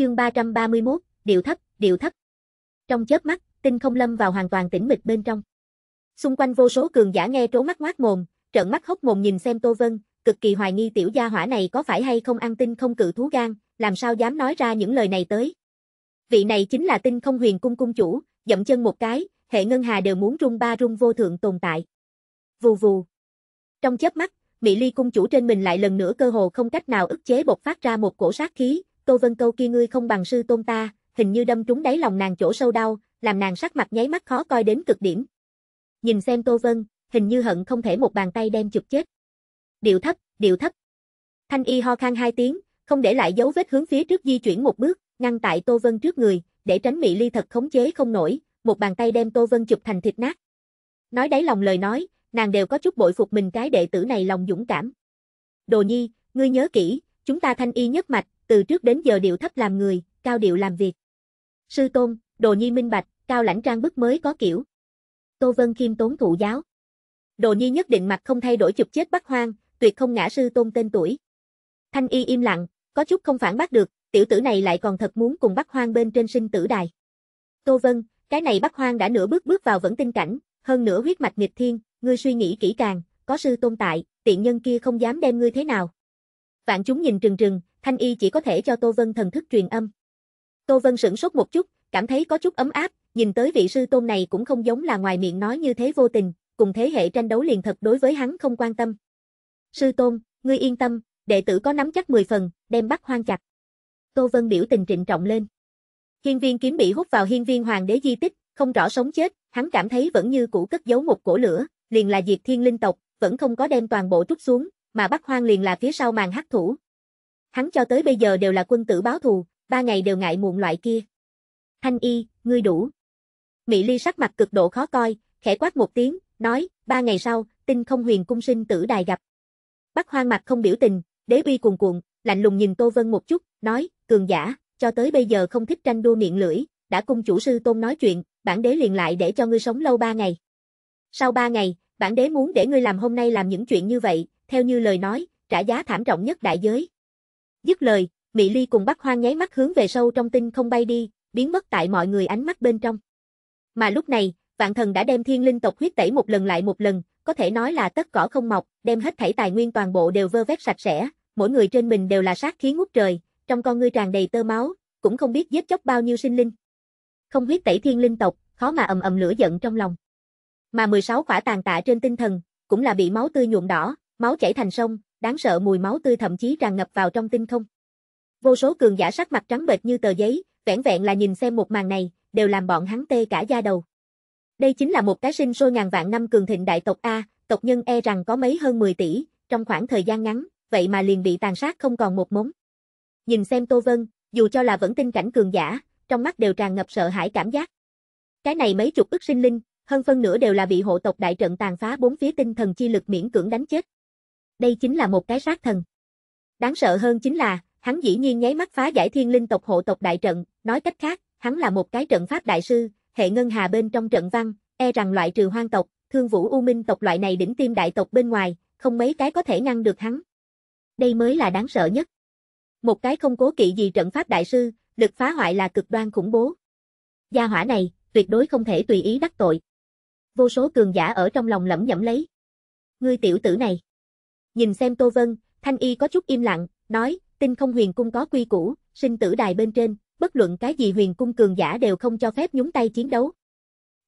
chương 331, điệu thấp, điệu thấp. Trong chớp mắt, tinh không lâm vào hoàn toàn tĩnh mịch bên trong. Xung quanh vô số cường giả nghe trố mắt ngoác mồm, trợn mắt hốc mồm nhìn xem Tô Vân, cực kỳ hoài nghi tiểu gia hỏa này có phải hay không ăn tinh không cự thú gan, làm sao dám nói ra những lời này tới. Vị này chính là tinh không huyền cung cung chủ, dậm chân một cái, hệ ngân hà đều muốn rung ba rung vô thượng tồn tại. Vù vù. Trong chớp mắt, Mỹ Ly cung chủ trên mình lại lần nữa cơ hồ không cách nào ức chế bộc phát ra một cổ sát khí, Tô Vân Câu kia ngươi không bằng sư tôn ta, hình như đâm trúng đáy lòng nàng chỗ sâu đau, làm nàng sắc mặt nháy mắt khó coi đến cực điểm. Nhìn xem Tô Vân, hình như hận không thể một bàn tay đem chụp chết. Điệu thấp, điệu thấp. Thanh y ho khan hai tiếng, không để lại dấu vết hướng phía trước di chuyển một bước, ngăn tại Tô Vân trước người, để tránh Mị Ly thật khống chế không nổi, một bàn tay đem Tô Vân chụp thành thịt nát. Nói đáy lòng lời nói, nàng đều có chút bội phục mình cái đệ tử này lòng dũng cảm. Đồ Nhi, ngươi nhớ kỹ, chúng ta thanh y nhất mạch, từ trước đến giờ điệu thấp làm người, cao điệu làm việc. Sư tôn, đồ nhi minh bạch, cao lãnh trang bức mới có kiểu. Tô Vân Kim tốn thụ giáo. Đồ nhi nhất định mặt không thay đổi chụp chết Bắc Hoang, tuyệt không ngã sư tôn tên tuổi. Thanh y im lặng, có chút không phản bác được, tiểu tử này lại còn thật muốn cùng Bắc Hoang bên trên sinh tử đài. Tô Vân, cái này Bắc Hoang đã nửa bước bước vào vẫn tinh cảnh, hơn nửa huyết mạch nghịch thiên, ngươi suy nghĩ kỹ càng, có sư tôn tại, tiện nhân kia không dám đem ngươi thế nào. Vạn chúng nhìn trừng trừng, Thanh Y chỉ có thể cho Tô Vân thần thức truyền âm. Tô Vân sửng sốt một chút, cảm thấy có chút ấm áp, nhìn tới vị sư tôn này cũng không giống là ngoài miệng nói như thế vô tình, cùng thế hệ tranh đấu liền thật đối với hắn không quan tâm. Sư tôn, ngươi yên tâm, đệ tử có nắm chắc 10 phần, đem bắt hoang chặt. Tô Vân biểu tình trịnh trọng lên. Hiên viên kiếm bị hút vào hiên viên hoàng đế di tích, không rõ sống chết, hắn cảm thấy vẫn như cũ cất giấu một cổ lửa, liền là diệt thiên linh tộc, vẫn không có đem toàn bộ trút xuống, mà bắt hoang liền là phía sau màn hắc thủ, Hắn cho tới bây giờ đều là quân tử báo thù, ba ngày đều ngại muộn loại kia. Thanh y, ngươi đủ. Mỹ Ly sắc mặt cực độ khó coi, khẽ quát một tiếng, nói, ba ngày sau, tinh không huyền cung sinh tử đài gặp. Bắc hoang mặt không biểu tình, đế uy cuồn cuộn, lạnh lùng nhìn Tô Vân một chút, nói, cường giả, cho tới bây giờ không thích tranh đua miệng lưỡi, đã cung chủ sư tôn nói chuyện, bản đế liền lại để cho ngươi sống lâu ba ngày. Sau ba ngày, bản đế muốn để ngươi làm hôm nay làm những chuyện như vậy, theo như lời nói, trả giá thảm trọng nhất đại giới. Dứt lời, Mỹ Ly cùng Bắc Hoang nháy mắt hướng về sâu trong tinh không bay đi, biến mất tại mọi người ánh mắt bên trong. Mà lúc này, Vạn Thần đã đem thiên linh tộc huyết tẩy một lần lại một lần, có thể nói là tất cỏ không mọc, đem hết thảy tài nguyên toàn bộ đều vơ vét sạch sẽ, mỗi người trên mình đều là sát khí ngút trời, trong con ngươi tràn đầy tơ máu, cũng không biết giết chóc bao nhiêu sinh linh. Không huyết tẩy thiên linh tộc, khó mà ầm ầm lửa giận trong lòng. Mà 16 quả tàn tạ trên tinh thần, cũng là bị máu tươi nhuộm đỏ, máu chảy thành sông, đáng sợ mùi máu tươi thậm chí tràn ngập vào trong tinh không. Vô số cường giả sắc mặt trắng bệch như tờ giấy, vẻn vẹn là nhìn xem một màn này, đều làm bọn hắn tê cả da đầu. Đây chính là một cái sinh sôi ngàn vạn năm cường thịnh đại tộc A, tộc nhân e rằng có mấy hơn 10 tỷ, trong khoảng thời gian ngắn, vậy mà liền bị tàn sát không còn một mống. Nhìn xem Tô Vân, dù cho là vẫn tinh cảnh cường giả, trong mắt đều tràn ngập sợ hãi cảm giác. Cái này mấy chục ức sinh linh, hơn phân nửa đều là bị hộ tộc đại trận tàn phá bốn phía tinh thần chi lực miễn cưỡng đánh chết đây chính là một cái sát thần. Đáng sợ hơn chính là, hắn dĩ nhiên nháy mắt phá giải thiên linh tộc hộ tộc đại trận, nói cách khác, hắn là một cái trận pháp đại sư, hệ ngân hà bên trong trận văn, e rằng loại trừ hoang tộc, thương vũ u minh tộc loại này đỉnh tiêm đại tộc bên ngoài, không mấy cái có thể ngăn được hắn. Đây mới là đáng sợ nhất. Một cái không cố kỵ gì trận pháp đại sư, lực phá hoại là cực đoan khủng bố. Gia hỏa này, tuyệt đối không thể tùy ý đắc tội. Vô số cường giả ở trong lòng lẩm nhẩm lấy. Ngươi tiểu tử này nhìn xem Tô Vân, Thanh Y có chút im lặng, nói, tinh không huyền cung có quy củ, sinh tử đài bên trên, bất luận cái gì huyền cung cường giả đều không cho phép nhúng tay chiến đấu.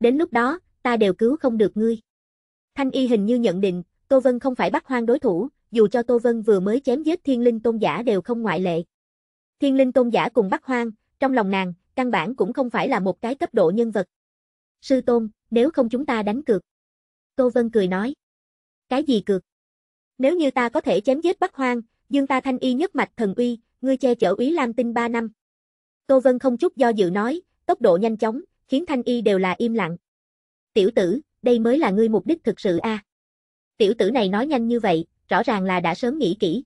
Đến lúc đó, ta đều cứu không được ngươi. Thanh Y hình như nhận định, Tô Vân không phải bắt hoang đối thủ, dù cho Tô Vân vừa mới chém giết thiên linh tôn giả đều không ngoại lệ. Thiên linh tôn giả cùng bắt hoang, trong lòng nàng, căn bản cũng không phải là một cái cấp độ nhân vật. Sư Tôn, nếu không chúng ta đánh cược. Tô Vân cười nói. Cái gì cược? Nếu như ta có thể chém giết Bắc Hoang, dương ta thanh y nhất mạch thần uy, ngươi che chở Úy Lam Tinh 3 năm. Tô Vân không chút do dự nói, tốc độ nhanh chóng, khiến thanh y đều là im lặng. Tiểu tử, đây mới là ngươi mục đích thực sự a. À. Tiểu tử này nói nhanh như vậy, rõ ràng là đã sớm nghĩ kỹ.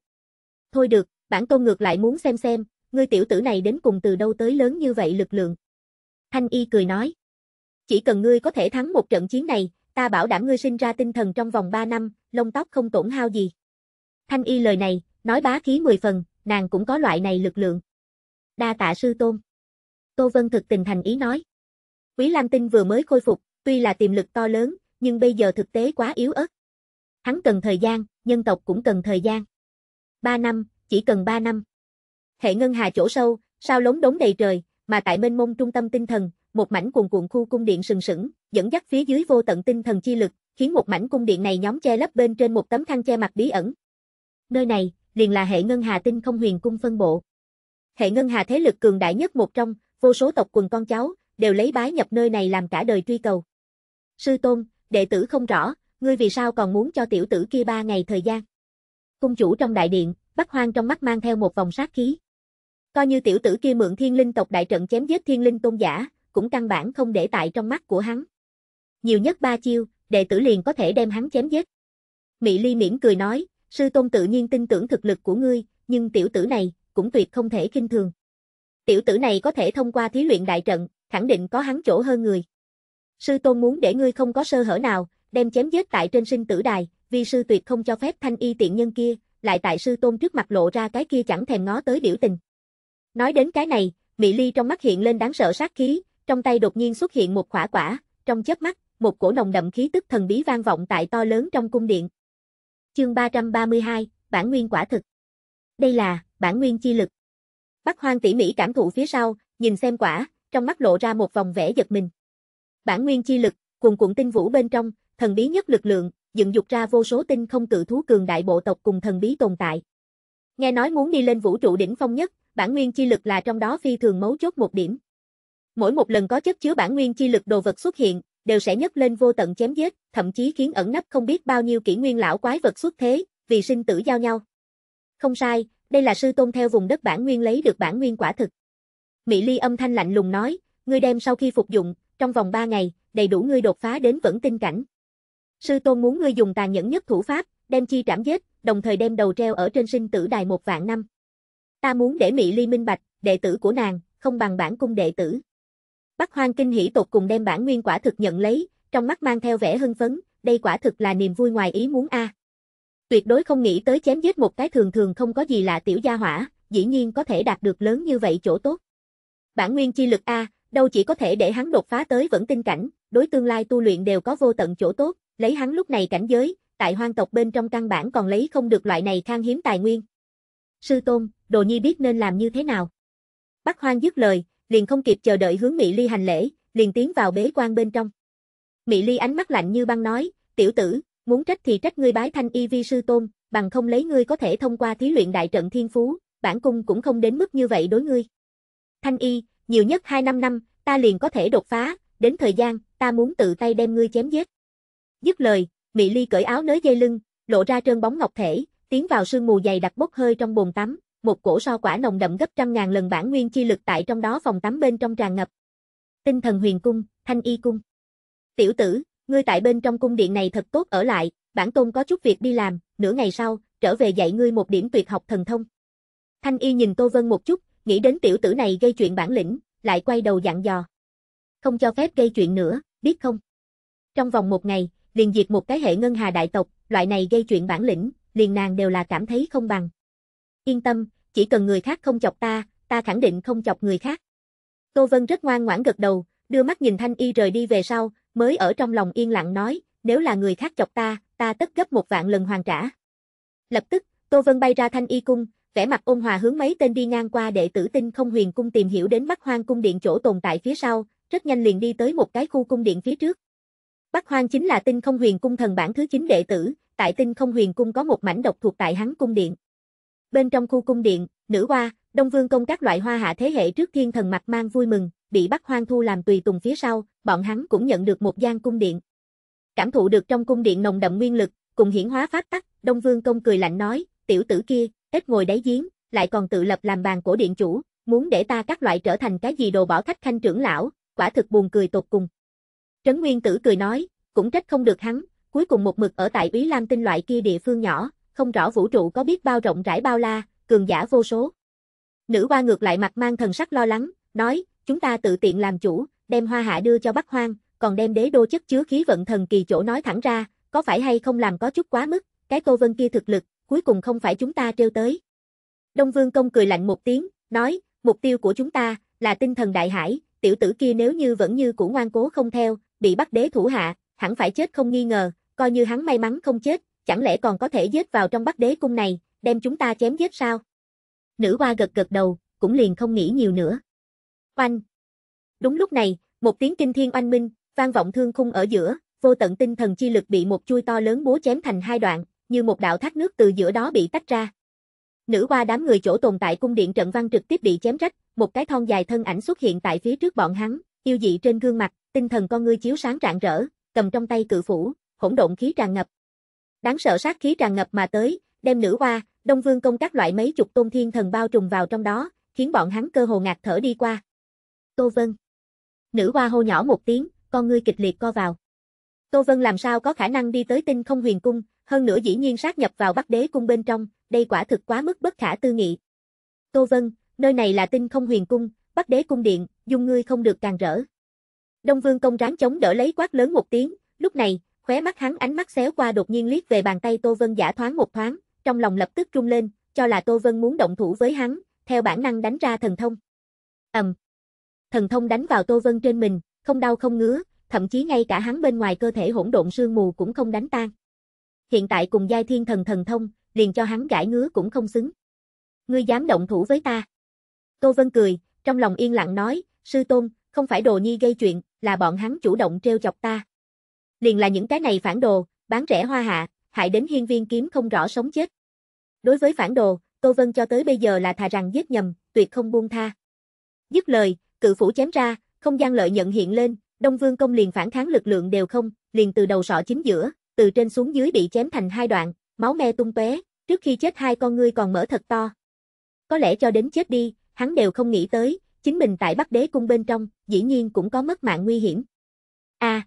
Thôi được, bản tôn ngược lại muốn xem xem, ngươi tiểu tử này đến cùng từ đâu tới lớn như vậy lực lượng. Thanh y cười nói. Chỉ cần ngươi có thể thắng một trận chiến này, ta bảo đảm ngươi sinh ra tinh thần trong vòng 3 năm, lông tóc không tổn hao gì. Thanh y lời này, nói bá khí mười phần, nàng cũng có loại này lực lượng. Đa tạ sư tôn. Tô Vân thực tình thành ý nói. Quý Lam Tinh vừa mới khôi phục, tuy là tiềm lực to lớn, nhưng bây giờ thực tế quá yếu ớt. Hắn cần thời gian, nhân tộc cũng cần thời gian. Ba năm, chỉ cần ba năm. Hệ ngân hà chỗ sâu, sao lống đống đầy trời, mà tại mênh mông trung tâm tinh thần, một mảnh cuồn cuộn khu cung điện sừng sững, dẫn dắt phía dưới vô tận tinh thần chi lực, khiến một mảnh cung điện này nhóm che lấp bên trên một tấm khăn che mặt bí ẩn. Nơi này, liền là hệ ngân hà tinh không huyền cung phân bộ. Hệ ngân hà thế lực cường đại nhất một trong, vô số tộc quần con cháu, đều lấy bái nhập nơi này làm cả đời truy cầu. Sư tôn, đệ tử không rõ, ngươi vì sao còn muốn cho tiểu tử kia ba ngày thời gian. Cung chủ trong đại điện, Bắc Hoang trong mắt mang theo một vòng sát khí. Coi như tiểu tử kia mượn thiên linh tộc đại trận chém giết thiên linh tôn giả, cũng căn bản không để tại trong mắt của hắn. Nhiều nhất ba chiêu, đệ tử liền có thể đem hắn chém giết. Mị Ly mỉm cười nói, sư tôn tự nhiên tin tưởng thực lực của ngươi, nhưng tiểu tử này, cũng tuyệt không thể kinh thường. Tiểu tử này có thể thông qua thí luyện đại trận, khẳng định có hắn chỗ hơn người. Sư tôn muốn để ngươi không có sơ hở nào, đem chém giết tại trên sinh tử đài, vì sư tuyệt không cho phép thanh y tiện nhân kia, lại tại sư tôn trước mặt lộ ra cái kia chẳng thèm ngó tới biểu tình. Nói đến cái này, Mị Ly trong mắt hiện lên đáng sợ sát khí, trong tay đột nhiên xuất hiện một khỏa quả, trong chớp mắt, một cổ nồng đậm khí tức thần bí vang vọng tại to lớn trong cung điện. Chương 332, bản nguyên quả thực. Đây là bản nguyên chi lực. Bắc Hoang tỉ mỉ cảm thụ phía sau, nhìn xem quả, trong mắt lộ ra một vòng vẻ giật mình. Bản nguyên chi lực, cuồn cuộn tinh vũ bên trong, thần bí nhất lực lượng, dựng dục ra vô số tinh không cự thú cường đại bộ tộc cùng thần bí tồn tại. Nghe nói muốn đi lên vũ trụ đỉnh phong nhất, bản nguyên chi lực là trong đó phi thường mấu chốt một điểm. Mỗi một lần có chất chứa bản nguyên chi lực đồ vật xuất hiện, đều sẽ nhấc lên vô tận chém giết, thậm chí khiến ẩn nấp không biết bao nhiêu kỷ nguyên lão quái vật xuất thế, vì sinh tử giao nhau. Không sai, đây là sư tôn theo vùng đất bản nguyên lấy được bản nguyên quả thực. Mỹ Ly âm thanh lạnh lùng nói, ngươi đem sau khi phục dụng, trong vòng 3 ngày, đầy đủ ngươi đột phá đến vẫn tinh cảnh. Sư tôn muốn ngươi dùng tàn nhẫn nhất thủ pháp, đem chi trảm giết, đồng thời đem đầu treo ở trên sinh tử đài một vạn năm. Ta muốn để Mỹ Ly minh bạch, đệ tử của nàng, không bằng bản cung đệ tử. Bắc Hoang kinh hỉ tột cùng đem bản nguyên quả thực nhận lấy, trong mắt mang theo vẻ hưng phấn, đây quả thực là niềm vui ngoài ý muốn a. Tuyệt đối không nghĩ tới chém giết một cái thường thường không có gì lạ tiểu gia hỏa, dĩ nhiên có thể đạt được lớn như vậy chỗ tốt. Bản nguyên chi lực a, đâu chỉ có thể để hắn đột phá tới vẫn tinh cảnh, đối tương lai tu luyện đều có vô tận chỗ tốt, lấy hắn lúc này cảnh giới, tại hoang tộc bên trong căn bản còn lấy không được loại này khan hiếm tài nguyên. Sư tôn, Đồ Nhi biết nên làm như thế nào. Bắc Hoang dứt lời, liền không kịp chờ đợi hướng Mỹ Ly hành lễ, liền tiến vào bế quan bên trong. Mỹ Ly ánh mắt lạnh như băng nói, tiểu tử, muốn trách thì trách ngươi bái thanh y vi sư tôn, bằng không lấy ngươi có thể thông qua thí luyện đại trận thiên phú, bản cung cũng không đến mức như vậy đối ngươi. Thanh y, nhiều nhất 2 năm năm, ta liền có thể đột phá, đến thời gian, ta muốn tự tay đem ngươi chém giết. Dứt lời, Mỹ Ly cởi áo nới dây lưng, lộ ra trơn bóng ngọc thể, tiến vào sương mù dày đặc bốc hơi trong bồn tắm, một cổ so quả nồng đậm gấp trăm ngàn lần bản nguyên chi lực tại trong đó phòng tắm bên trong tràn ngập. Tinh thần huyền cung, thanh y cung. Tiểu tử, ngươi tại bên trong cung điện này thật tốt ở lại, bản tôn có chút việc đi làm, nửa ngày sau, trở về dạy ngươi một điểm tuyệt học thần thông. Thanh y nhìn Tô Vân một chút, nghĩ đến tiểu tử này gây chuyện bản lĩnh, lại quay đầu dặn dò. Không cho phép gây chuyện nữa, biết không? Trong vòng một ngày, liền diệt một cái hệ ngân hà đại tộc, loại này gây chuyện bản lĩnh, liền nàng đều là cảm thấy không bằng. Yên tâm, chỉ cần người khác không chọc ta, ta khẳng định không chọc người khác. Tô Vân rất ngoan ngoãn gật đầu, đưa mắt nhìn Thanh Y rời đi về sau, mới ở trong lòng yên lặng nói, nếu là người khác chọc ta, ta tất gấp một vạn lần hoàn trả. Lập tức, Tô Vân bay ra Thanh Y cung, vẻ mặt ôn hòa hướng mấy tên đi ngang qua đệ tử tinh không huyền cung tìm hiểu đến Bắc Hoang cung điện chỗ tồn tại phía sau, rất nhanh liền đi tới một cái khu cung điện phía trước. Bắc Hoang chính là tinh không huyền cung thần bản thứ 9 đệ tử, tại tinh không huyền cung có một mảnh độc thuộc tại hắn cung điện. Bên trong khu cung điện, nữ hoa, Đông Vương công các loại hoa hạ thế hệ trước thiên thần mặt mang vui mừng, bị Bắc Hoang Thu làm tùy tùng phía sau, bọn hắn cũng nhận được một gian cung điện. Cảm thụ được trong cung điện nồng đậm nguyên lực, cùng hiển hóa pháp tắc, Đông Vương công cười lạnh nói, tiểu tử kia, ít ngồi đáy giếng, lại còn tự lập làm bàn của điện chủ, muốn để ta các loại trở thành cái gì đồ bỏ khách khanh trưởng lão, quả thực buồn cười tột cùng. Trấn Nguyên Tử cười nói, cũng trách không được hắn, cuối cùng một mực ở tại Úy Lam Tinh loại kia địa phương nhỏ, không rõ vũ trụ có biết bao rộng rãi bao la, cường giả vô số. Nữ hoa ngược lại mặt mang thần sắc lo lắng, nói, chúng ta tự tiện làm chủ, đem hoa hạ đưa cho Bắc Hoang, còn đem đế đô chất chứa khí vận thần kỳ chỗ nói thẳng ra, có phải hay không làm có chút quá mức, cái cô vân kia thực lực, cuối cùng không phải chúng ta trêu tới. Đông Vương Công cười lạnh một tiếng, nói, mục tiêu của chúng ta, là tinh thần đại hải, tiểu tử kia nếu như vẫn như cũ ngoan cố không theo, bị bắt đế thủ hạ, hẳn phải chết không nghi ngờ, coi như hắn may mắn không chết, chẳng lẽ còn có thể giết vào trong Bắc Đế cung này, đem chúng ta chém giết sao? Nữ hoa gật gật đầu, cũng liền không nghĩ nhiều nữa. Oanh! Đúng lúc này, một tiếng kinh thiên oanh minh, vang vọng thương khung ở giữa, vô tận tinh thần chi lực bị một chui to lớn búa chém thành hai đoạn, như một đạo thác nước từ giữa đó bị tách ra. Nữ hoa đám người chỗ tồn tại cung điện trận văn trực tiếp bị chém rách, một cái thon dài thân ảnh xuất hiện tại phía trước bọn hắn, yêu dị trên gương mặt, tinh thần con ngươi chiếu sáng rạng rỡ, cầm trong tay cự phủ, hỗn độn khí tràn ngập, đáng sợ sát khí tràn ngập mà tới, đem nữ hoa, Đông Vương công các loại mấy chục tôn thiên thần bao trùm vào trong đó, khiến bọn hắn cơ hồ ngạt thở đi qua. Tô Vân. Nữ hoa hô nhỏ một tiếng, con ngươi kịch liệt co vào. Tô Vân làm sao có khả năng đi tới tinh không huyền cung, hơn nữa dĩ nhiên sát nhập vào Bắc Đế cung bên trong, đây quả thực quá mức bất khả tư nghị. Tô Vân, nơi này là tinh không huyền cung, Bắc Đế cung điện, dung ngươi không được càng rỡ. Đông Vương công ráng chống đỡ lấy quát lớn một tiếng, lúc này, Khóe mắt hắn ánh mắt xéo qua đột nhiên liếc về bàn tay Tô Vân giả thoáng một thoáng, trong lòng lập tức trung lên, cho là Tô Vân muốn động thủ với hắn, theo bản năng đánh ra thần thông. Ầm. Um. Thần thông đánh vào Tô Vân trên mình, không đau không ngứa, thậm chí ngay cả hắn bên ngoài cơ thể hỗn độn sương mù cũng không đánh tan. Hiện tại cùng giai thiên thần thần thông, liền cho hắn gãi ngứa cũng không xứng. Ngươi dám động thủ với ta? Tô Vân cười, trong lòng yên lặng nói, sư tôn, không phải đồ nhi gây chuyện, là bọn hắn chủ động treo chọc ta, liền là những cái này phản đồ, bán rẻ hoa hạ, hại đến hiên viên kiếm không rõ sống chết. Đối với phản đồ, Tô Vân cho tới bây giờ là thà rằng giết nhầm, tuyệt không buông tha. Dứt lời, cự phủ chém ra, không gian lợi nhận hiện lên, Đông Vương công liền phản kháng lực lượng đều không, liền từ đầu sọ chính giữa, từ trên xuống dưới bị chém thành hai đoạn, máu me tung tóe, trước khi chết hai con ngươi còn mở thật to. Có lẽ cho đến chết đi, hắn đều không nghĩ tới, chính mình tại Bắc Đế cung bên trong, dĩ nhiên cũng có mất mạng nguy hiểm. A, à,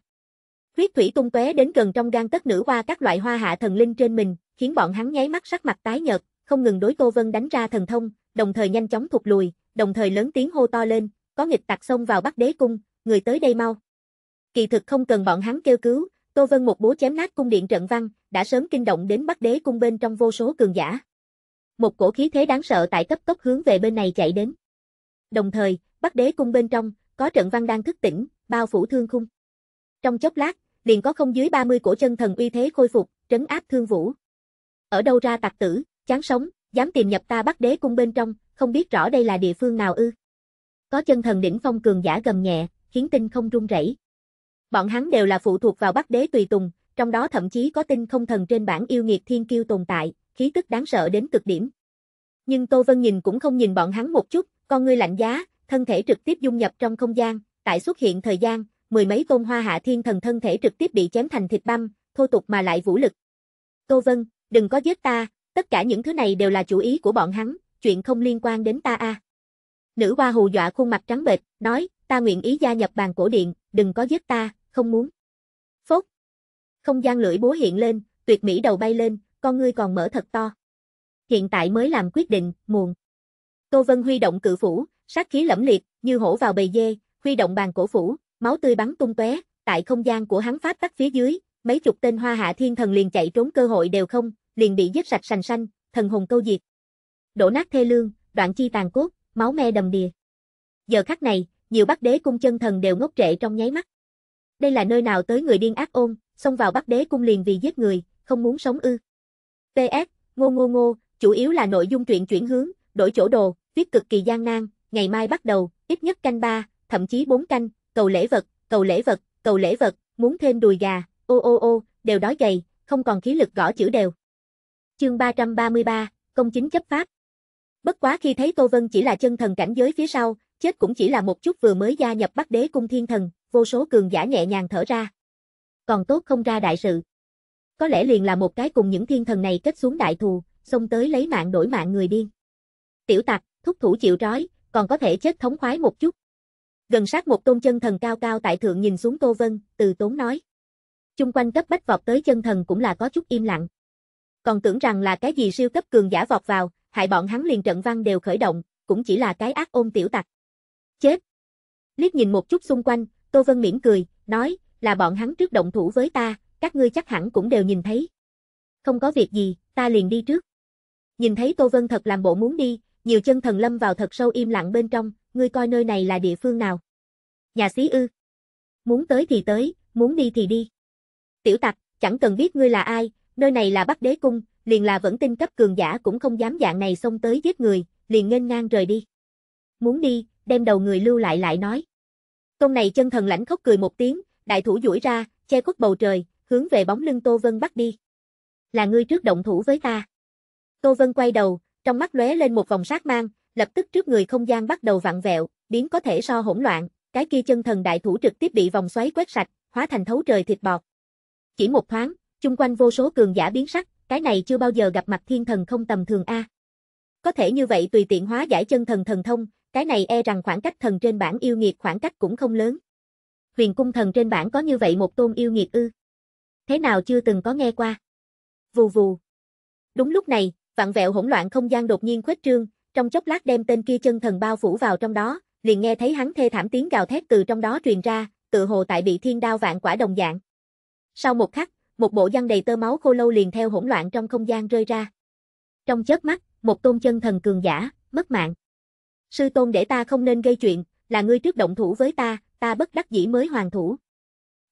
Huyết thủy tung tóe đến gần trong gan tất nữ hoa các loại hoa hạ thần linh trên mình, khiến bọn hắn nháy mắt sắc mặt tái nhợt, không ngừng đối Tô Vân đánh ra thần thông, đồng thời nhanh chóng thụt lùi, đồng thời lớn tiếng hô to lên, có nghịch tặc xông vào Bắc Đế cung, người tới đây mau. Kỳ thực không cần bọn hắn kêu cứu, Tô Vân một búa chém nát cung điện trận văn, đã sớm kinh động đến Bắc Đế cung bên trong vô số cường giả. Một cổ khí thế đáng sợ tại cấp tốc hướng về bên này chạy đến. Đồng thời, Bắc Đế cung bên trong có trận văn đang thức tỉnh, bao phủ thương khung. Trong chốc lát, liền có không dưới 30 cổ chân thần uy thế khôi phục, trấn áp thương vũ. Ở đâu ra tặc tử, chán sống, dám tìm nhập ta bắt đế cung bên trong, không biết rõ đây là địa phương nào ư. Có chân thần đỉnh phong cường giả gầm nhẹ, khiến tinh không rung rẩy. Bọn hắn đều là phụ thuộc vào bắt đế tùy tùng, trong đó thậm chí có tinh không thần trên bản yêu nghiệt thiên kiêu tồn tại, khí tức đáng sợ đến cực điểm. Nhưng Tô Vân nhìn cũng không nhìn bọn hắn một chút, con ngươi lạnh giá, thân thể trực tiếp dung nhập trong không gian, tại xuất hiện thời gian, mười mấy tôn hoa hạ thiên thần thân thể trực tiếp bị chém thành thịt băm, thô tục mà lại vũ lực. Tô Vân, đừng có giết ta, tất cả những thứ này đều là chủ ý của bọn hắn, chuyện không liên quan đến ta a. Nữ hoa hù dọa khuôn mặt trắng bệch, nói, ta nguyện ý gia nhập bàn cổ điện, đừng có giết ta, không muốn. Phốt. Không gian lưỡi búa hiện lên, tuyệt mỹ đầu bay lên, con ngươi còn mở thật to. Hiện tại mới làm quyết định, muộn. Tô Vân huy động cự phủ, sát khí lẫm liệt, như hổ vào bầy dê, huy động bàn cổ phủ, máu tươi bắn tung tóe, tại không gian của hắn pháp tắc phía dưới, mấy chục tên hoa hạ thiên thần liền chạy trốn cơ hội đều không, liền bị giết sạch sành sanh, thần hồn câu diệt. Đổ nát thê lương, đoạn chi tàn cốt, máu me đầm đìa. Giờ khắc này, nhiều bắc đế cung chân thần đều ngốc trệ trong nháy mắt. Đây là nơi nào tới người điên ác ôn, xông vào bắc đế cung liền vì giết người, không muốn sống ư. PS, ngô ngô ngô, chủ yếu là nội dung truyện chuyển hướng, đổi chỗ đồ, viết cực kỳ gian nan, ngày mai bắt đầu, ít nhất canh ba, thậm chí bốn canh, cầu lễ vật, cầu lễ vật, cầu lễ vật, muốn thêm đùi gà, ô ô ô, đều đói gầy, không còn khí lực gõ chữ đều. Chương 333, công chính chấp pháp. Bất quá khi thấy Tô Vân chỉ là chân thần cảnh giới phía sau, chết cũng chỉ là một chút vừa mới gia nhập Bắc Đế cung thiên thần, vô số cường giả nhẹ nhàng thở ra. Còn tốt không ra đại sự. Có lẽ liền là một cái cùng những thiên thần này kết xuống đại thù, xông tới lấy mạng đổi mạng người điên. Tiểu tặc, thúc thủ chịu trói, còn có thể chết thống khoái một chút. Gần sát một tôn chân thần cao cao tại thượng nhìn xuống Tô Vân, từ tốn nói. Chung quanh cấp bách vọt tới chân thần cũng là có chút im lặng. Còn tưởng rằng là cái gì siêu cấp cường giả vọt vào, hại bọn hắn liền trận văn đều khởi động, cũng chỉ là cái ác ôm tiểu tặc. Chết! Liếc nhìn một chút xung quanh, Tô Vân mỉm cười, nói, là bọn hắn trước động thủ với ta, các ngươi chắc hẳn cũng đều nhìn thấy. Không có việc gì, ta liền đi trước. Nhìn thấy Tô Vân thật làm bộ muốn đi, nhiều chân thần lâm vào thật sâu im lặng bên trong, ngươi coi nơi này là địa phương nào. Nhà xí ư. Muốn tới thì tới, muốn đi thì đi. Tiểu tặc, chẳng cần biết ngươi là ai, nơi này là Bắc Đế Cung, liền là vẫn tin cấp cường giả cũng không dám dạng này xông tới giết người, liền nghênh ngang rời đi. Muốn đi, đem đầu người lưu lại lại nói. Công này chân thần lãnh khóc cười một tiếng, đại thủ duỗi ra, che khuất bầu trời, hướng về bóng lưng Tô Vân bắt đi. Là ngươi trước động thủ với ta. Tô Vân quay đầu, trong mắt lóe lên một vòng sát mang, lập tức trước người không gian bắt đầu vặn vẹo, biến có thể so hỗn loạn, cái kia chân thần đại thủ trực tiếp bị vòng xoáy quét sạch, hóa thành thấu trời thịt bọt. Chỉ một thoáng, chung quanh vô số cường giả biến sắc, cái này chưa bao giờ gặp mặt thiên thần không tầm thường a. Có thể như vậy tùy tiện hóa giải chân thần thần thông, cái này e rằng khoảng cách thần trên bản yêu nghiệt khoảng cách cũng không lớn. Huyền cung thần trên bản có như vậy một tôn yêu nghiệt ư? Thế nào chưa từng có nghe qua? Vù vù. Đúng lúc này, vặn vẹo hỗn loạn không gian đột nhiên khuếch trương, trong chốc lát đem tên kia chân thần bao phủ vào trong đó, liền nghe thấy hắn thê thảm tiếng gào thét từ trong đó truyền ra, tự hồ tại bị thiên đao vạn quả đồng dạng. Sau một khắc, một bộ răng đầy tơ máu khô lâu liền theo hỗn loạn trong không gian rơi ra. Trong chớp mắt, một tôn chân thần cường giả, mất mạng. Sư tôn để ta không nên gây chuyện, là ngươi trước động thủ với ta, ta bất đắc dĩ mới hoàn thủ.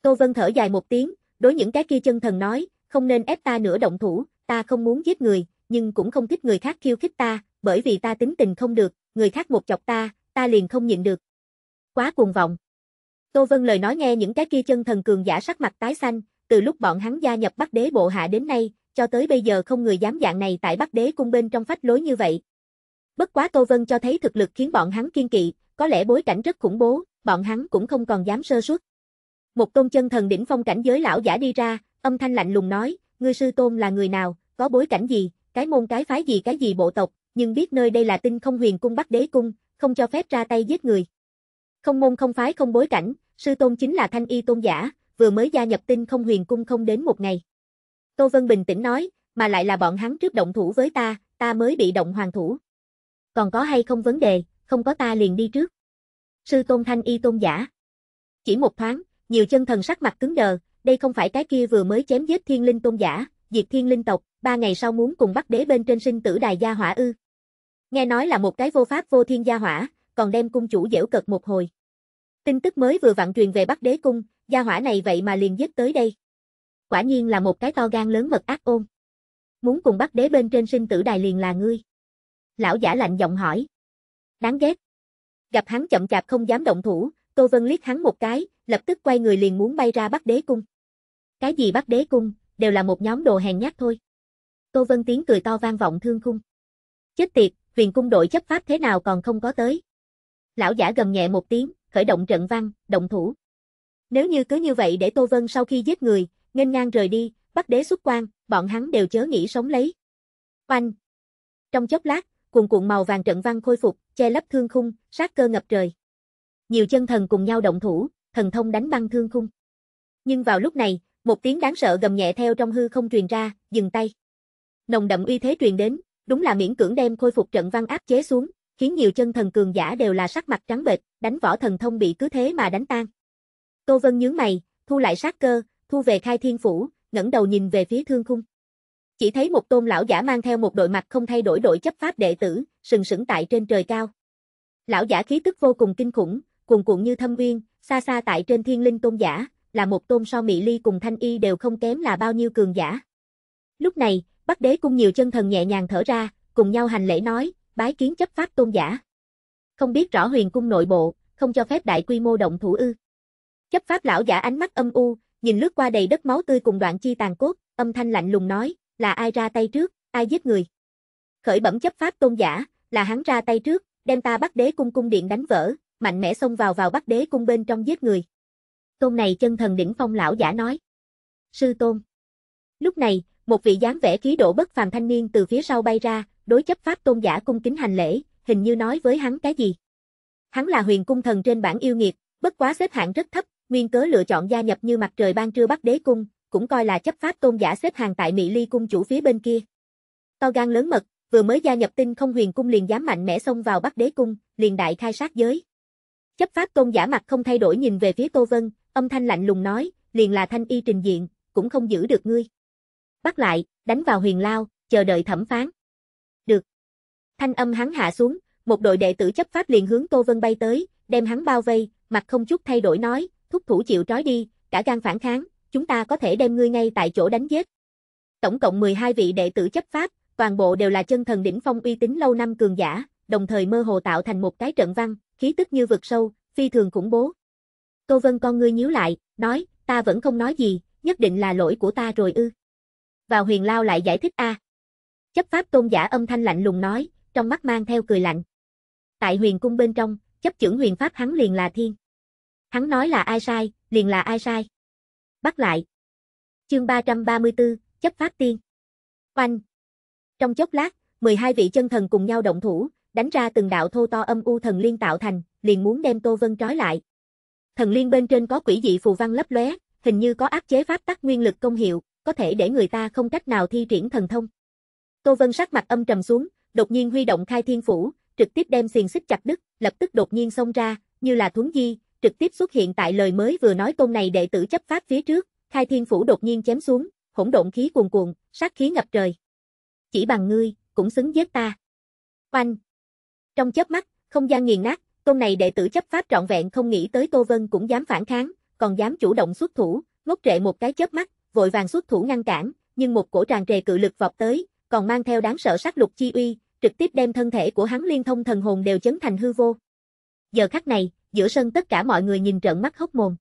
Tô Vân thở dài một tiếng, đối những cái kia chân thần nói, không nên ép ta nữa động thủ, ta không muốn giết người, nhưng cũng không thích người khác khiêu khích ta, bởi vì ta tính tình không được, người khác một chọc ta, ta liền không nhịn được. Quá cuồng vọng. Tô Vân lời nói nghe những cái kia chân thần cường giả sắc mặt tái xanh, từ lúc bọn hắn gia nhập Bắc Đế bộ hạ đến nay, cho tới bây giờ không người dám dạng này tại Bắc Đế cung bên trong phách lối như vậy. Bất quá Tô Vân cho thấy thực lực khiến bọn hắn kiên kỵ, có lẽ bối cảnh rất khủng bố, bọn hắn cũng không còn dám sơ suất. Một tôn chân thần đỉnh phong cảnh giới lão giả đi ra, âm thanh lạnh lùng nói, ngươi sư tôn là người nào, có bối cảnh gì, cái môn cái phái gì cái gì bộ tộc, nhưng biết nơi đây là tinh không huyền cung Bắc Đế Cung, không cho phép ra tay giết người. Không môn không phái không bối cảnh, sư tôn chính là thanh y tôn giả, vừa mới gia nhập tinh không huyền cung không đến một ngày. Tô Vân bình tĩnh nói, mà lại là bọn hắn trước động thủ với ta, ta mới bị động hoàng thủ. Còn có hay không vấn đề, không có ta liền đi trước. Sư tôn thanh y tôn giả. Chỉ một thoáng, nhiều chân thần sắc mặt cứng đờ, đây không phải cái kia vừa mới chém giết thiên linh tôn giả, diệt thiên linh tộc, ba ngày sau muốn cùng Bắc Đế bên trên sinh tử đài gia hỏa ư? Nghe nói là một cái vô pháp vô thiên gia hỏa, còn đem cung chủ giễu cợt một hồi. Tin tức mới vừa vặn truyền về Bắc Đế cung, gia hỏa này vậy mà liền dứt tới đây. Quả nhiên là một cái to gan lớn mật ác ôn. Muốn cùng Bắc Đế bên trên sinh tử đài liền là ngươi. Lão giả lạnh giọng hỏi. Đáng ghét. Gặp hắn chậm chạp không dám động thủ, Tô Vân liếc hắn một cái, lập tức quay người liền muốn bay ra Bắc Đế cung. Cái gì Bắc Đế cung, đều là một nhóm đồ hèn nhát thôi. Tô Vân tiếng cười to vang vọng thương khung. Chết tiệt, huyền cung đội chấp pháp thế nào còn không có tới. Lão giả gầm nhẹ một tiếng, khởi động trận văn, động thủ. Nếu như cứ như vậy để Tô Vân sau khi giết người, nghênh ngang rời đi, bắt đế xuất quan, bọn hắn đều chớ nghĩ sống lấy. Oanh! Trong chốc lát, cuồn cuộn màu vàng trận văn khôi phục, che lấp thương khung, sát cơ ngập trời. Nhiều chân thần cùng nhau động thủ, thần thông đánh băng thương khung. Nhưng vào lúc này, một tiếng đáng sợ gầm nhẹ theo trong hư không truyền ra, dừng tay. Nồng đậm uy thế truyền đến, đúng là miễn cưỡng đem khôi phục trận văn áp chế xuống, khiến nhiều chân thần cường giả đều là sắc mặt trắng bệch, đánh võ thần thông bị cứ thế mà đánh tan. Tô Vân nhướng mày, thu lại sát cơ, thu về khai thiên phủ, ngẩng đầu nhìn về phía thương khung. Chỉ thấy một tôn lão giả mang theo một đội mặt không thay đổi đội chấp pháp đệ tử, sừng sững tại trên trời cao. Lão giả khí tức vô cùng kinh khủng, cuồn cuộn như thâm uyên, xa xa tại trên thiên linh tôn giả, là một tôn so mỹ ly cùng thanh y đều không kém là bao nhiêu cường giả. Lúc này, Bắc đế cung nhiều chân thần nhẹ nhàng thở ra, cùng nhau hành lễ nói, bái kiến chấp pháp tôn giả. Không biết rõ huyền cung nội bộ, không cho phép đại quy mô động thủ ư. Chấp pháp lão giả ánh mắt âm u, nhìn lướt qua đầy đất máu tươi cùng đoạn chi tàn cốt, âm thanh lạnh lùng nói, là ai ra tay trước, ai giết người. Khởi bẩm chấp pháp tôn giả, là hắn ra tay trước, đem ta bắt đế cung cung điện đánh vỡ, mạnh mẽ xông vào vào bắt đế cung bên trong giết người. Tôn này chân thần đỉnh phong lão giả nói. Sư tôn. Lúc này, một vị dáng vẻ khí độ bất phàm thanh niên từ phía sau bay ra, đối chấp pháp tôn giả cung kính hành lễ, hình như nói với hắn cái gì. Hắn là huyền cung thần trên bảng yêu nghiệt, bất quá xếp hạng rất thấp, nguyên cớ lựa chọn gia nhập như mặt trời ban trưa Bắc Đế cung, cũng coi là chấp pháp tôn giả xếp hàng tại Mỹ Ly cung chủ phía bên kia. To gan lớn mật, vừa mới gia nhập Tinh Không Huyền cung liền dám mạnh mẽ xông vào Bắc Đế cung, liền đại khai sát giới. Chấp pháp tôn giả mặt không thay đổi nhìn về phía Tô Vân, âm thanh lạnh lùng nói, liền là thanh y trình diện, cũng không giữ được ngươi bắt lại, đánh vào huyền lao, chờ đợi thẩm phán. Được. Thanh âm hắn hạ xuống, một đội đệ tử chấp pháp liền hướng Tô Vân bay tới, đem hắn bao vây, mặt không chút thay đổi nói, thúc thủ chịu trói đi, cả gan phản kháng, chúng ta có thể đem ngươi ngay tại chỗ đánh giết. Tổng cộng 12 vị đệ tử chấp pháp, toàn bộ đều là chân thần đỉnh phong uy tín lâu năm cường giả, đồng thời mơ hồ tạo thành một cái trận văn, khí tức như vực sâu, phi thường khủng bố. Tô Vân con ngươi nhíu lại, nói, ta vẫn không nói gì, nhất định là lỗi của ta rồi ư vào huyền lao lại giải thích a. À. Chấp pháp tôn giả âm thanh lạnh lùng nói, trong mắt mang theo cười lạnh. Tại huyền cung bên trong, chấp trưởng huyền pháp hắn liền là thiên. Hắn nói là ai sai, liền là ai sai. Bắt lại. Chương 334, chấp pháp tiên. Oanh. Trong chốc lát, 12 vị chân thần cùng nhau động thủ, đánh ra từng đạo thô to âm u thần liên tạo thành, liền muốn đem Tô Vân trói lại. Thần liên bên trên có quỷ dị phù văn lấp lóe, hình như có áp chế pháp tắc nguyên lực công hiệu, có thể để người ta không cách nào thi triển thần thông. Tô Vân sắc mặt âm trầm xuống, đột nhiên huy động khai thiên phủ, trực tiếp đem xiềng xích chặt đứt, lập tức đột nhiên xông ra, như là thuấn di, trực tiếp xuất hiện tại lời mới vừa nói tôn này đệ tử chấp pháp phía trước, khai thiên phủ đột nhiên chém xuống, hỗn độn khí cuồn cuộn, sát khí ngập trời. Chỉ bằng ngươi, cũng xứng giết ta. Oanh! Trong chớp mắt, không gian nghiền nát, tôn này đệ tử chấp pháp trọn vẹn không nghĩ tới Tô Vân cũng dám phản kháng, còn dám chủ động xuất thủ, ngốc trệ một cái chớp mắt, vội vàng xuất thủ ngăn cản, nhưng một cổ tràn trề cự lực vọt tới, còn mang theo đáng sợ sát lục chi uy, trực tiếp đem thân thể của hắn liên thông thần hồn đều chấn thành hư vô. Giờ khắc này, giữa sân tất cả mọi người nhìn trợn mắt hốc mồm.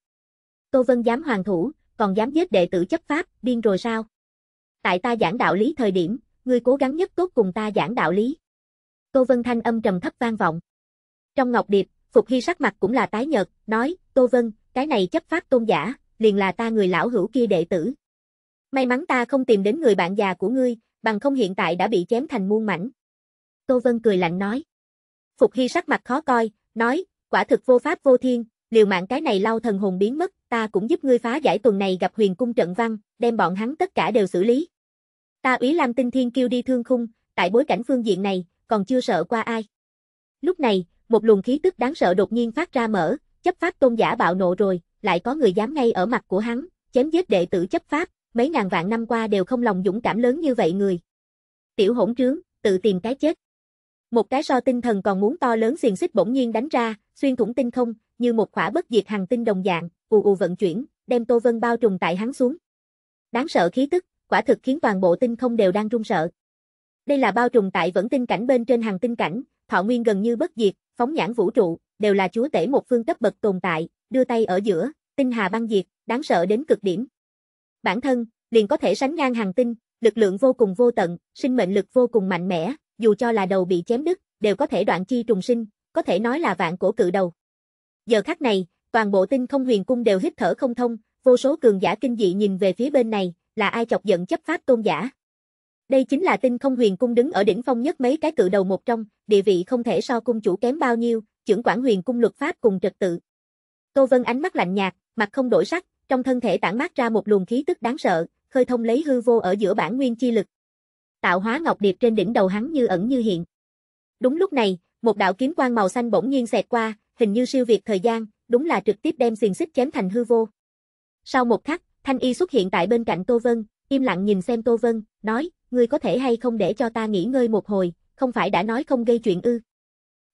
Tô Vân dám hoàng thủ, còn dám giết đệ tử chấp pháp, điên rồi sao? Tại ta giảng đạo lý thời điểm, ngươi cố gắng nhất tốt cùng ta giảng đạo lý. Tô Vân thanh âm trầm thấp vang vọng. Trong ngọc điệp, Phục Hy sắc mặt cũng là tái nhợt, nói, Tô Vân, cái này chấp pháp tôn giả, liền là ta người lão hữu kia đệ tử. May mắn ta không tìm đến người bạn già của ngươi, bằng không hiện tại đã bị chém thành muôn mảnh. Tô Vân cười lạnh nói. Phục Hy sắc mặt khó coi, nói, quả thực vô pháp vô thiên, liều mạng cái này lau thần hồn biến mất, ta cũng giúp ngươi phá giải tuần này gặp huyền cung trận văn, đem bọn hắn tất cả đều xử lý. Ta úy Lam Tinh Thiên kêu đi thương khung, tại bối cảnh phương diện này, còn chưa sợ qua ai. Lúc này, một luồng khí tức đáng sợ đột nhiên phát ra mở, chấp pháp tôn giả bạo nộ rồi, lại có người dám ngay ở mặt của hắn, chém giết đệ tử chấp pháp, mấy ngàn vạn năm qua đều không lòng dũng cảm lớn như vậy người. Tiểu hỗn trướng, tự tìm cái chết. Một cái so tinh thần còn muốn to lớn xiềng xích bỗng nhiên đánh ra, xuyên thủng tinh không, như một quả bất diệt hàng tinh đồng dạng, ù ù vận chuyển, đem Tô Vân bao trùm tại hắn xuống. Đáng sợ khí tức, quả thực khiến toàn bộ tinh không đều đang run sợ. Đây là bao trùm tại vẫn tinh cảnh bên trên hàng tinh cảnh, thọ nguyên gần như bất diệt, phóng nhãn vũ trụ, đều là chúa tể một phương cấp bậc tồn tại, đưa tay ở giữa, tinh hà băng diệt, đáng sợ đến cực điểm bản thân, liền có thể sánh ngang hàng tinh, lực lượng vô cùng vô tận, sinh mệnh lực vô cùng mạnh mẽ, dù cho là đầu bị chém đứt, đều có thể đoạn chi trùng sinh, có thể nói là vạn cổ cự đầu. Giờ khắc này, toàn bộ tinh không huyền cung đều hít thở không thông, vô số cường giả kinh dị nhìn về phía bên này, là ai chọc giận chấp pháp tôn giả. Đây chính là tinh không huyền cung đứng ở đỉnh phong nhất mấy cái cự đầu một trong, địa vị không thể so cung chủ kém bao nhiêu, trưởng quản huyền cung luật pháp cùng trật tự. Tô Vân ánh mắt lạnh nhạt, mặt không đổi sắc, trong thân thể tản mát ra một luồng khí tức đáng sợ, khơi thông lấy hư vô ở giữa bản nguyên chi lực. Tạo hóa ngọc điệp trên đỉnh đầu hắn như ẩn như hiện. Đúng lúc này, một đạo kiếm quang màu xanh bỗng nhiên xẹt qua, hình như siêu việt thời gian, đúng là trực tiếp đem xiềng xích chém thành hư vô. Sau một khắc, Thanh Y xuất hiện tại bên cạnh Tô Vân, im lặng nhìn xem Tô Vân, nói, ngươi có thể hay không để cho ta nghỉ ngơi một hồi, không phải đã nói không gây chuyện ư.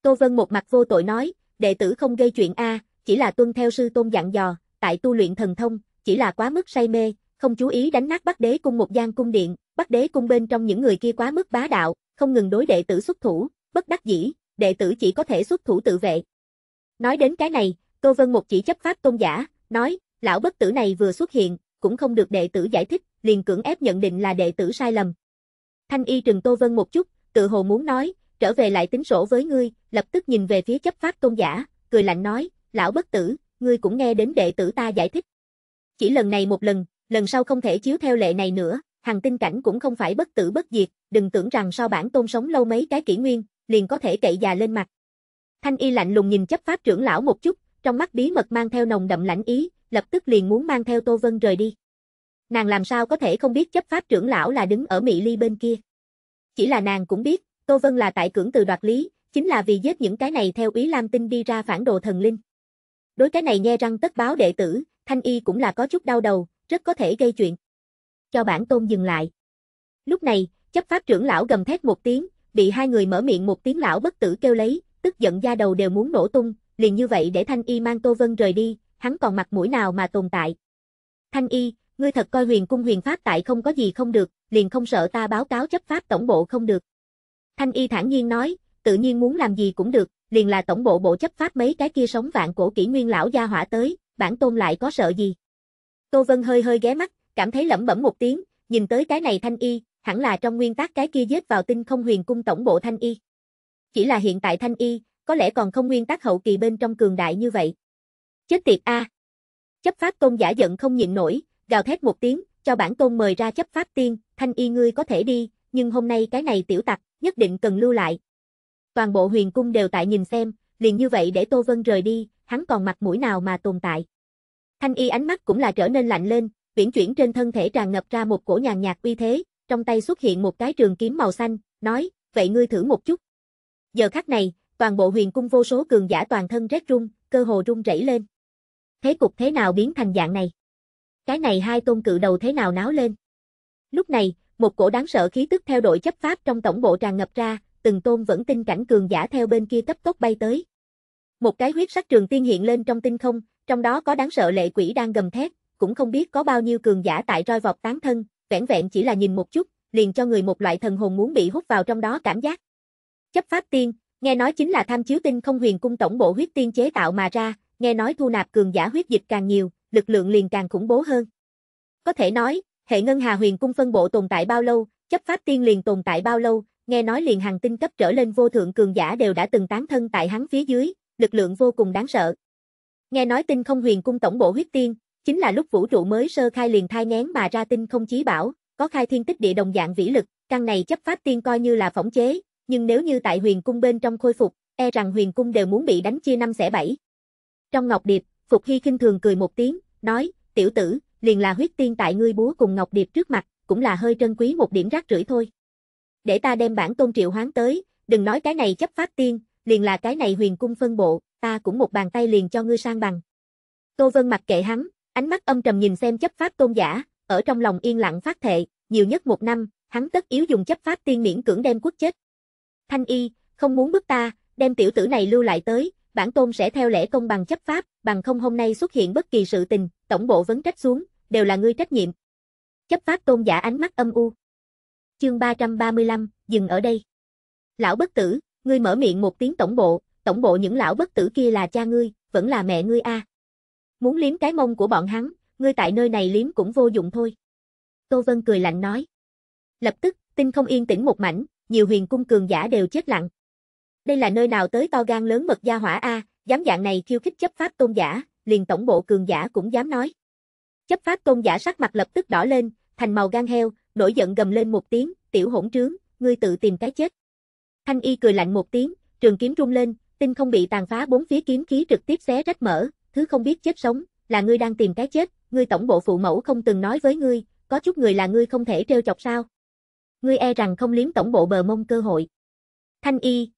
Tô Vân một mặt vô tội nói, đệ tử không gây chuyện a, chỉ là tuân theo sư tôn dặn dò, tại tu luyện thần thông, chỉ là quá mức say mê, không chú ý đánh nát bắt Đế cung một gian cung điện, bắt Đế cung bên trong những người kia quá mức bá đạo, không ngừng đối đệ tử xuất thủ, bất đắc dĩ, đệ tử chỉ có thể xuất thủ tự vệ. Nói đến cái này, Tô Vân một chỉ chấp pháp tôn giả, nói, lão bất tử này vừa xuất hiện, cũng không được đệ tử giải thích, liền cưỡng ép nhận định là đệ tử sai lầm. Thanh y trừng Tô Vân một chút, tự hồ muốn nói, trở về lại tính sổ với ngươi, lập tức nhìn về phía chấp pháp tôn giả, cười lạnh nói, lão bất tử, ngươi cũng nghe đến đệ tử ta giải thích. Chỉ lần này một lần, lần sau không thể chiếu theo lệ này nữa, hàng tinh cảnh cũng không phải bất tử bất diệt, đừng tưởng rằng so bản tôn sống lâu mấy cái kỷ nguyên, liền có thể cậy già lên mặt. Thanh y lạnh lùng nhìn chấp pháp trưởng lão một chút, trong mắt bí mật mang theo nồng đậm lãnh ý, lập tức liền muốn mang theo Tô Vân rời đi. Nàng làm sao có thể không biết chấp pháp trưởng lão là đứng ở Mỹ Ly bên kia. Chỉ là nàng cũng biết, Tô Vân là tại cưỡng từ đoạt lý, chính là vì giết những cái này theo ý Lam Tinh đi ra phản đồ thần linh. Đối cái này nghe răng tất báo đệ tử, Thanh Y cũng là có chút đau đầu, rất có thể gây chuyện. Cho bản tôn dừng lại. Lúc này, chấp pháp trưởng lão gầm thét một tiếng, bị hai người mở miệng một tiếng lão bất tử kêu lấy, tức giận da đầu đều muốn nổ tung, liền như vậy để Thanh Y mang Tô Vân rời đi, hắn còn mặt mũi nào mà tồn tại. Thanh Y, ngươi thật coi huyền cung huyền pháp tại không có gì không được, liền không sợ ta báo cáo chấp pháp tổng bộ không được. Thanh Y thản nhiên nói, tự nhiên muốn làm gì cũng được, liền là tổng bộ bộ chấp pháp mấy cái kia sống vạn cổ kỷ nguyên lão gia hỏa tới, bản tôn lại có sợ gì. Tô Vân hơi hơi ghé mắt, cảm thấy lẩm bẩm một tiếng, nhìn tới cái này thanh y, hẳn là trong nguyên tắc cái kia giết vào tinh không huyền cung tổng bộ thanh y. Chỉ là hiện tại thanh y, có lẽ còn không nguyên tắc hậu kỳ bên trong cường đại như vậy. Chết tiệt a. Chấp pháp tôn giả giận không nhịn nổi, gào thét một tiếng, cho bản tôn mời ra chấp pháp tiên, thanh y ngươi có thể đi, nhưng hôm nay cái này tiểu tặc, nhất định cần lưu lại, Toàn bộ huyền cung đều tại nhìn xem, liền như vậy để Tô Vân rời đi, hắn còn mặt mũi nào mà tồn tại. Thanh y ánh mắt cũng là trở nên lạnh lên, viễn chuyển trên thân thể tràn ngập ra một cổ nhàn nhạt uy thế, trong tay xuất hiện một cái trường kiếm màu xanh, nói, vậy ngươi thử một chút. Giờ khắc này, toàn bộ huyền cung vô số cường giả toàn thân rét rung, cơ hồ rung rẩy lên. Thế cục thế nào biến thành dạng này? Cái này hai tôn cự đầu thế nào náo lên? Lúc này, một cổ đáng sợ khí tức theo đội chấp pháp trong tổng bộ tràn ngập ra, từng tôn vẫn tinh cảnh cường giả theo bên kia cấp tốc bay tới. Một cái huyết sắc trường tiên hiện lên trong tinh không, trong đó có đáng sợ lệ quỷ đang gầm thét, cũng không biết có bao nhiêu cường giả tại roi vọt tán thân, vẻn vẹn chỉ là nhìn một chút, liền cho người một loại thần hồn muốn bị hút vào trong đó cảm giác. Chấp pháp tiên, nghe nói chính là tham chiếu tinh không huyền cung tổng bộ huyết tiên chế tạo mà ra, nghe nói thu nạp cường giả huyết dịch càng nhiều, lực lượng liền càng khủng bố hơn. Có thể nói, hệ ngân hà huyền cung phân bộ tồn tại bao lâu, chấp pháp tiên liền tồn tại bao lâu, nghe nói liền hàng tinh cấp trở lên vô thượng cường giả đều đã từng tán thân tại hắn phía dưới, lực lượng vô cùng đáng sợ. Nghe nói tinh không huyền cung tổng bộ huyết tiên, chính là lúc vũ trụ mới sơ khai liền thai ngén mà ra tinh không chí bảo, có khai thiên tích địa đồng dạng vĩ lực, căn này chấp pháp tiên coi như là phỏng chế, nhưng nếu như tại huyền cung bên trong khôi phục, e rằng huyền cung đều muốn bị đánh chia năm xẻ bảy. Trong Ngọc Điệp, Phục Hy khinh thường cười một tiếng, nói, tiểu tử, liền là huyết tiên tại ngươi búa cùng Ngọc Điệp trước mặt, cũng là hơi trân quý một điểm rác rưởi thôi để ta đem bản tôn triệu hoán tới, đừng nói cái này chấp pháp tiên, liền là cái này huyền cung phân bộ, ta cũng một bàn tay liền cho ngươi sang bằng. Tô Vân mặc kệ hắn, ánh mắt âm trầm nhìn xem chấp pháp tôn giả, ở trong lòng yên lặng phát thệ, nhiều nhất một năm, hắn tất yếu dùng chấp pháp tiên miễn cưỡng đem quốc chết. Thanh y, không muốn bước ta, đem tiểu tử này lưu lại tới, bản tôn sẽ theo lễ công bằng chấp pháp, bằng không hôm nay xuất hiện bất kỳ sự tình, tổng bộ vấn trách xuống, đều là ngươi trách nhiệm. Chấp pháp tôn giả ánh mắt âm u chương 335, dừng ở đây. Lão bất tử, ngươi mở miệng một tiếng tổng bộ, tổng bộ những lão bất tử kia là cha ngươi, vẫn là mẹ ngươi a. À. Muốn liếm cái mông của bọn hắn, ngươi tại nơi này liếm cũng vô dụng thôi. Tô Vân cười lạnh nói. Lập tức, tinh không yên tĩnh một mảnh, nhiều huyền cung cường giả đều chết lặng. Đây là nơi nào tới to gan lớn mật gia hỏa a, dám dạng này khiêu khích chấp pháp tôn giả, liền tổng bộ cường giả cũng dám nói. Chấp pháp tôn giả sắc mặt lập tức đỏ lên, thành màu gan heo, nổi giận gầm lên một tiếng, tiểu hỗn trướng, ngươi tự tìm cái chết. Thanh y cười lạnh một tiếng, trường kiếm rung lên, tinh không bị tàn phá bốn phía kiếm khí trực tiếp xé rách mở, thứ không biết chết sống, là ngươi đang tìm cái chết, ngươi tổng bộ phụ mẫu không từng nói với ngươi, có chút người là ngươi không thể trêu chọc sao. Ngươi e rằng không liếm tổng bộ bờ mông cơ hội. Thanh y.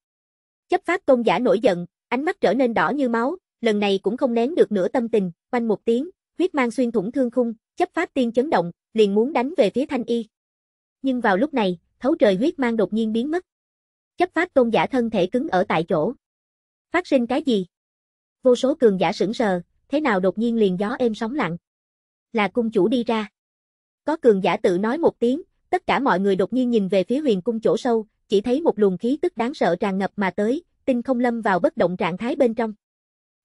Chấp pháp tôn giả nổi giận, ánh mắt trở nên đỏ như máu, lần này cũng không nén được nửa tâm tình, quanh một tiếng, huyết mang xuyên thủng thương khung, chấp pháp tiên chấn động, liền muốn đánh về phía thanh y. Nhưng vào lúc này, thấu trời huyết mang đột nhiên biến mất. Chấp pháp tôn giả thân thể cứng ở tại chỗ. Phát sinh cái gì? Vô số cường giả sững sờ, thế nào đột nhiên liền gió êm sóng lặng? Là cung chủ đi ra. Có cường giả tự nói một tiếng, tất cả mọi người đột nhiên nhìn về phía huyền cung chỗ sâu, chỉ thấy một luồng khí tức đáng sợ tràn ngập mà tới, tinh không lâm vào bất động trạng thái bên trong.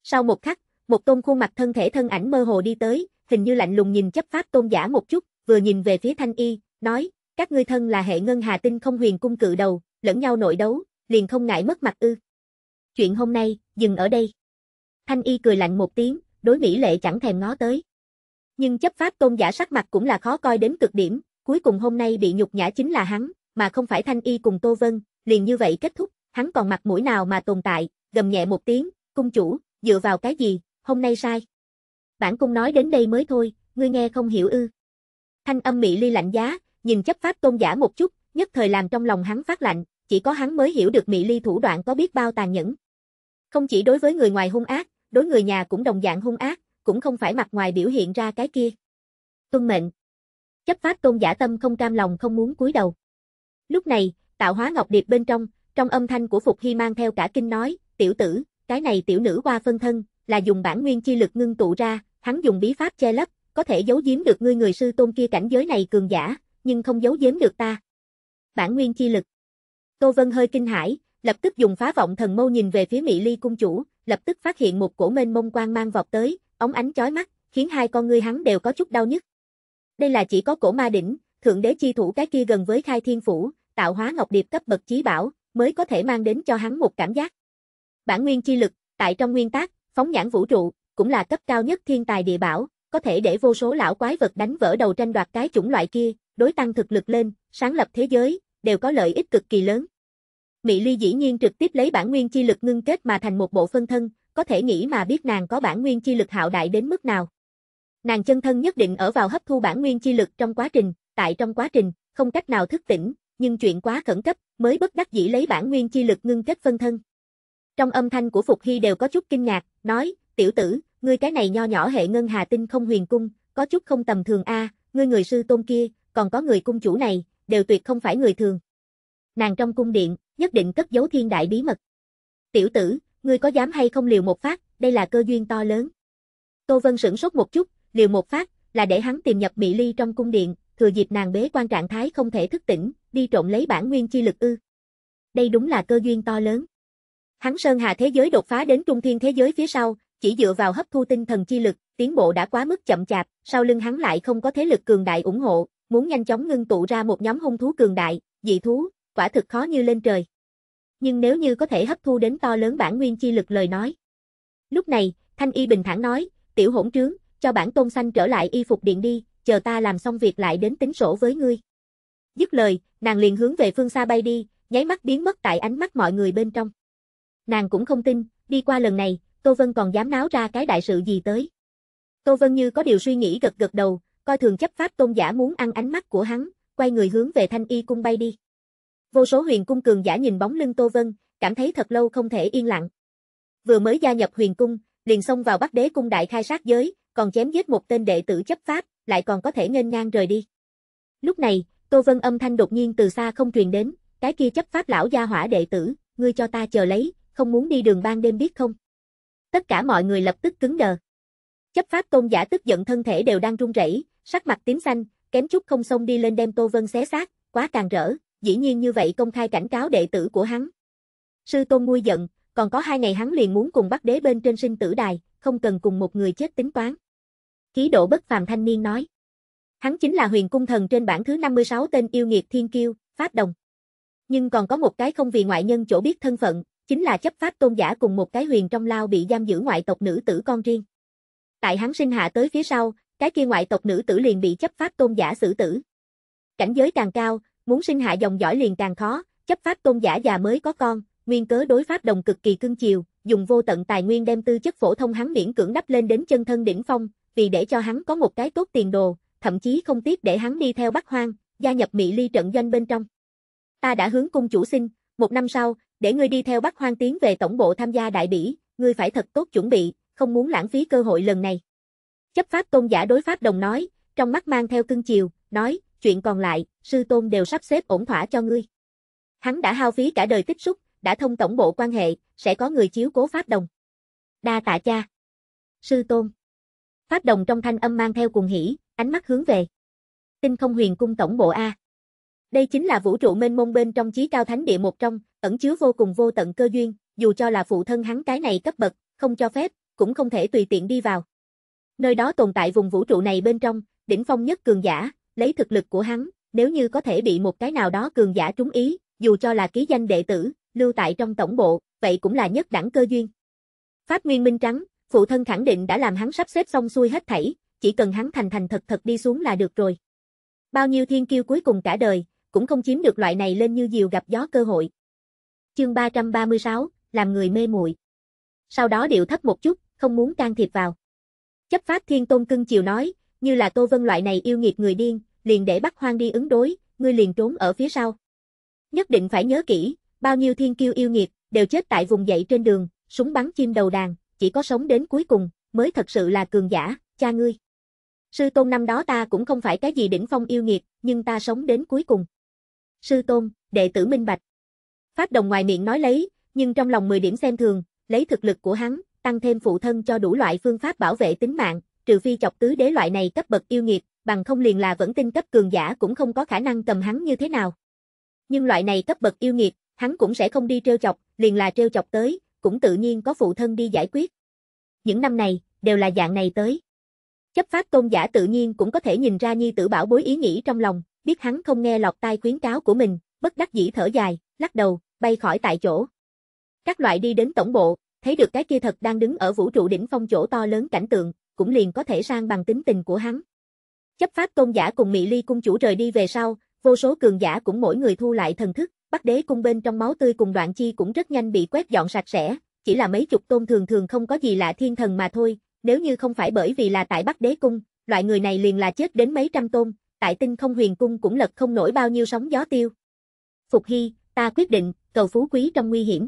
Sau một khắc, một tôn khuôn mặt thân thể thân ảnh mơ hồ đi tới, hình như lạnh lùng nhìn chấp pháp tôn giả một chút, vừa nhìn về phía Thanh Y, nói, các ngươi thân là hệ ngân hà tinh không huyền cung cự đầu, lẫn nhau nội đấu, liền không ngại mất mặt ư. Chuyện hôm nay, dừng ở đây. Thanh Y cười lạnh một tiếng, đối Mỹ Lệ chẳng thèm ngó tới. Nhưng chấp pháp tôn giả sắc mặt cũng là khó coi đến cực điểm, cuối cùng hôm nay bị nhục nhã chính là hắn, mà không phải Thanh Y cùng Tô Vân, liền như vậy kết thúc, hắn còn mặt mũi nào mà tồn tại, gầm nhẹ một tiếng, cung chủ, dựa vào cái gì, hôm nay sai bản cung nói đến đây mới thôi, ngươi nghe không hiểu ư. Thanh âm mị ly lạnh giá, nhìn chấp pháp tôn giả một chút, nhất thời làm trong lòng hắn phát lạnh, chỉ có hắn mới hiểu được mị ly thủ đoạn có biết bao tàn nhẫn. Không chỉ đối với người ngoài hung ác, đối người nhà cũng đồng dạng hung ác, cũng không phải mặt ngoài biểu hiện ra cái kia. Tuân mệnh. Chấp pháp tôn giả tâm không cam lòng không muốn cúi đầu. Lúc này, tạo hóa ngọc điệp bên trong, trong âm thanh của Phục Hy mang theo cả kinh nói, tiểu tử, cái này tiểu nữ qua phân thân, là dùng bản nguyên chi lực ngưng tụ ra, hắn dùng bí pháp che lấp, có thể giấu giếm được ngươi người sư tôn kia cảnh giới này cường giả, nhưng không giấu giếm được ta. Bản nguyên chi lực. Tô Vân hơi kinh hãi, lập tức dùng phá vọng thần mâu nhìn về phía Mị Ly cung chủ, lập tức phát hiện một cổ mênh mông quang mang vọt tới, ống ánh chói mắt, khiến hai con ngươi hắn đều có chút đau nhức. Đây là chỉ có cổ ma đỉnh, thượng đế chi thủ cái kia gần với khai thiên phủ, tạo hóa ngọc điệp cấp bậc chí bảo, mới có thể mang đến cho hắn một cảm giác. Bản nguyên chi lực, tại trong nguyên tác, phóng nhãn vũ trụ, cũng là cấp cao nhất thiên tài địa bảo, có thể để vô số lão quái vật đánh vỡ đầu tranh đoạt cái chủng loại kia, đối tăng thực lực lên, sáng lập thế giới, đều có lợi ích cực kỳ lớn. Mỹ Ly dĩ nhiên trực tiếp lấy bản nguyên chi lực ngưng kết mà thành một bộ phân thân, có thể nghĩ mà biết nàng có bản nguyên chi lực hạo đại đến mức nào. Nàng chân thân nhất định ở vào hấp thu bản nguyên chi lực trong quá trình, tại trong quá trình, không cách nào thức tỉnh, nhưng chuyện quá khẩn cấp, mới bất đắc dĩ lấy bản nguyên chi lực ngưng kết phân thân. Trong âm thanh của Phục Hy đều có chút kinh ngạc, nói, tiểu tử, ngươi cái này nho nhỏ hệ ngân hà tinh không huyền cung, có chút không tầm thường a, ngươi người sư tôn kia, còn có người cung chủ này, đều tuyệt không phải người thường. Nàng trong cung điện, nhất định cất giấu thiên đại bí mật. Tiểu tử, ngươi có dám hay không liều một phát, đây là cơ duyên to lớn. Tô Vân sửng sốt một chút, liều một phát, là để hắn tìm nhập Mỹ Ly trong cung điện, thừa dịp nàng bế quan trạng thái không thể thức tỉnh, đi trộn lấy bản nguyên chi lực ư. Đây đúng là cơ duyên to lớn. Hắn Sơn Hà thế giới đột phá đến trung thiên thế giới phía sau, chỉ dựa vào hấp thu tinh thần chi lực, tiến bộ đã quá mức chậm chạp, sau lưng hắn lại không có thế lực cường đại ủng hộ, muốn nhanh chóng ngưng tụ ra một nhóm hung thú cường đại, dị thú, quả thực khó như lên trời. Nhưng nếu như có thể hấp thu đến to lớn bản nguyên chi lực lời nói. Lúc này, Thanh Y bình thản nói, tiểu hỗn trướng, cho bản tôn xanh trở lại y phục điện đi, chờ ta làm xong việc lại đến tính sổ với ngươi. Dứt lời, nàng liền hướng về phương xa bay đi, nháy mắt biến mất tại ánh mắt mọi người bên trong. Nàng cũng không tin, đi qua lần này, Tô Vân còn dám náo ra cái đại sự gì tới. Tô Vân như có điều suy nghĩ gật gật đầu, coi thường chấp pháp tôn giả muốn ăn ánh mắt của hắn, quay người hướng về thanh y cung bay đi. Vô số huyền cung cường giả nhìn bóng lưng Tô Vân, cảm thấy thật lâu không thể yên lặng. Vừa mới gia nhập huyền cung, liền xông vào bắc đế cung đại khai sát giới, còn chém giết một tên đệ tử chấp pháp, lại còn có thể nghênh ngang rời đi. Lúc này, Tô Vân âm thanh đột nhiên từ xa không truyền đến, cái kia chấp pháp lão gia hỏa đệ tử, ngươi cho ta chờ lấy, không muốn đi đường ban đêm biết không? Tất cả mọi người lập tức cứng đờ. Chấp pháp tôn giả tức giận thân thể đều đang run rẩy, sắc mặt tím xanh, kém chút không xông đi lên đem Tô Vân xé xác, quá càng rỡ, dĩ nhiên như vậy công khai cảnh cáo đệ tử của hắn. Sư tôn nguôi giận, còn có hai ngày hắn liền muốn cùng bắt đế bên trên sinh tử đài, không cần cùng một người chết tính toán. Khí độ bất phàm thanh niên nói. Hắn chính là huyền cung thần trên bảng thứ 56 tên yêu nghiệt thiên kiêu, Pháp Đồng. Nhưng còn có một cái không vì ngoại nhân chỗ biết thân phận, chính là chấp pháp tôn giả cùng một cái huyền trong lao bị giam giữ ngoại tộc nữ tử con riêng. Tại hắn sinh hạ tới phía sau, cái kia ngoại tộc nữ tử liền bị chấp pháp tôn giả xử tử. Cảnh giới càng cao, muốn sinh hạ dòng dõi liền càng khó, chấp pháp tôn giả già mới có con, nguyên cớ đối pháp đồng cực kỳ cưng chiều, dùng vô tận tài nguyên đem tư chất phổ thông hắn miễn cưỡng đắp lên đến chân thân đỉnh phong, vì để cho hắn có một cái tốt tiền đồ, thậm chí không tiếc để hắn đi theo Bắc Hoang, gia nhập Mỹ Ly trận doanh bên trong. Ta đã hướng cung chủ xin, một năm sau, để ngươi đi theo Bắc Hoang tiến về tổng bộ tham gia đại bỉ, ngươi phải thật tốt chuẩn bị, không muốn lãng phí cơ hội lần này. Chấp pháp tôn giả đối pháp đồng nói, trong mắt mang theo cưng chiều, nói, chuyện còn lại, sư tôn đều sắp xếp ổn thỏa cho ngươi. Hắn đã hao phí cả đời tích xúc, đã thông tổng bộ quan hệ, sẽ có người chiếu cố pháp đồng. Đa tạ cha. Sư tôn. Pháp đồng trong thanh âm mang theo cùng hỉ, ánh mắt hướng về. Tinh không huyền cung tổng bộ A. Đây chính là vũ trụ mênh mông bên trong chí cao thánh địa một trong, ẩn chứa vô cùng vô tận cơ duyên, dù cho là phụ thân hắn cái này cấp bậc, không cho phép, cũng không thể tùy tiện đi vào. Nơi đó tồn tại vùng vũ trụ này bên trong, đỉnh phong nhất cường giả, lấy thực lực của hắn, nếu như có thể bị một cái nào đó cường giả trúng ý, dù cho là ký danh đệ tử, lưu tại trong tổng bộ, vậy cũng là nhất đẳng cơ duyên. Pháp Nguyên Minh Trắng, phụ thân khẳng định đã làm hắn sắp xếp xong xuôi hết thảy, chỉ cần hắn thành thành thật thật đi xuống là được rồi. Bao nhiêu thiên kiêu cuối cùng cả đời, cũng không chiếm được loại này lên như diều gặp gió cơ hội. Chương 336, làm người mê muội. Sau đó điệu thấp một chút, không muốn can thiệp vào. Chấp pháp thiên tôn cưng chiều nói, như là Tô Vân loại này yêu nghiệt người điên, liền để bắt hoang đi ứng đối, ngươi liền trốn ở phía sau. Nhất định phải nhớ kỹ, bao nhiêu thiên kiêu yêu nghiệt, đều chết tại vùng dậy trên đường, súng bắn chim đầu đàn, chỉ có sống đến cuối cùng, mới thật sự là cường giả, cha ngươi. Sư tôn năm đó ta cũng không phải cái gì đỉnh phong yêu nghiệt, nhưng ta sống đến cuối cùng sư tôn, đệ tử minh bạch. Pháp đồng ngoài miệng nói lấy, nhưng trong lòng 10 điểm xem thường, lấy thực lực của hắn, tăng thêm phụ thân cho đủ loại phương pháp bảo vệ tính mạng, trừ phi chọc tứ đế loại này cấp bậc yêu nghiệt, bằng không liền là vẫn tin cấp cường giả cũng không có khả năng cầm hắn như thế nào. Nhưng loại này cấp bậc yêu nghiệt, hắn cũng sẽ không đi trêu chọc, liền là trêu chọc tới, cũng tự nhiên có phụ thân đi giải quyết. Những năm này, đều là dạng này tới. Chấp pháp tôn giả tự nhiên cũng có thể nhìn ra nhi tử bảo bối ý nghĩ trong lòng, biết hắn không nghe lọt tai khuyến cáo của mình, bất đắc dĩ thở dài, lắc đầu, bay khỏi tại chỗ. Các loại đi đến tổng bộ, thấy được cái kia thật đang đứng ở vũ trụ đỉnh phong chỗ to lớn cảnh tượng, cũng liền có thể sang bằng tính tình của hắn. Chấp pháp tôn giả cùng Mị Ly cung chủ rời đi về sau, vô số cường giả cũng mỗi người thu lại thần thức, Bắc Đế cung bên trong máu tươi cùng đoạn chi cũng rất nhanh bị quét dọn sạch sẽ, chỉ là mấy chục tôn thường thường không có gì lạ thiên thần mà thôi, nếu như không phải bởi vì là tại Bắc Đế cung, loại người này liền là chết đến mấy trăm tôn, tại tinh không huyền cung cũng lật không nổi bao nhiêu sóng gió tiêu. Phục Hy, ta quyết định, cầu phú quý trong nguy hiểm.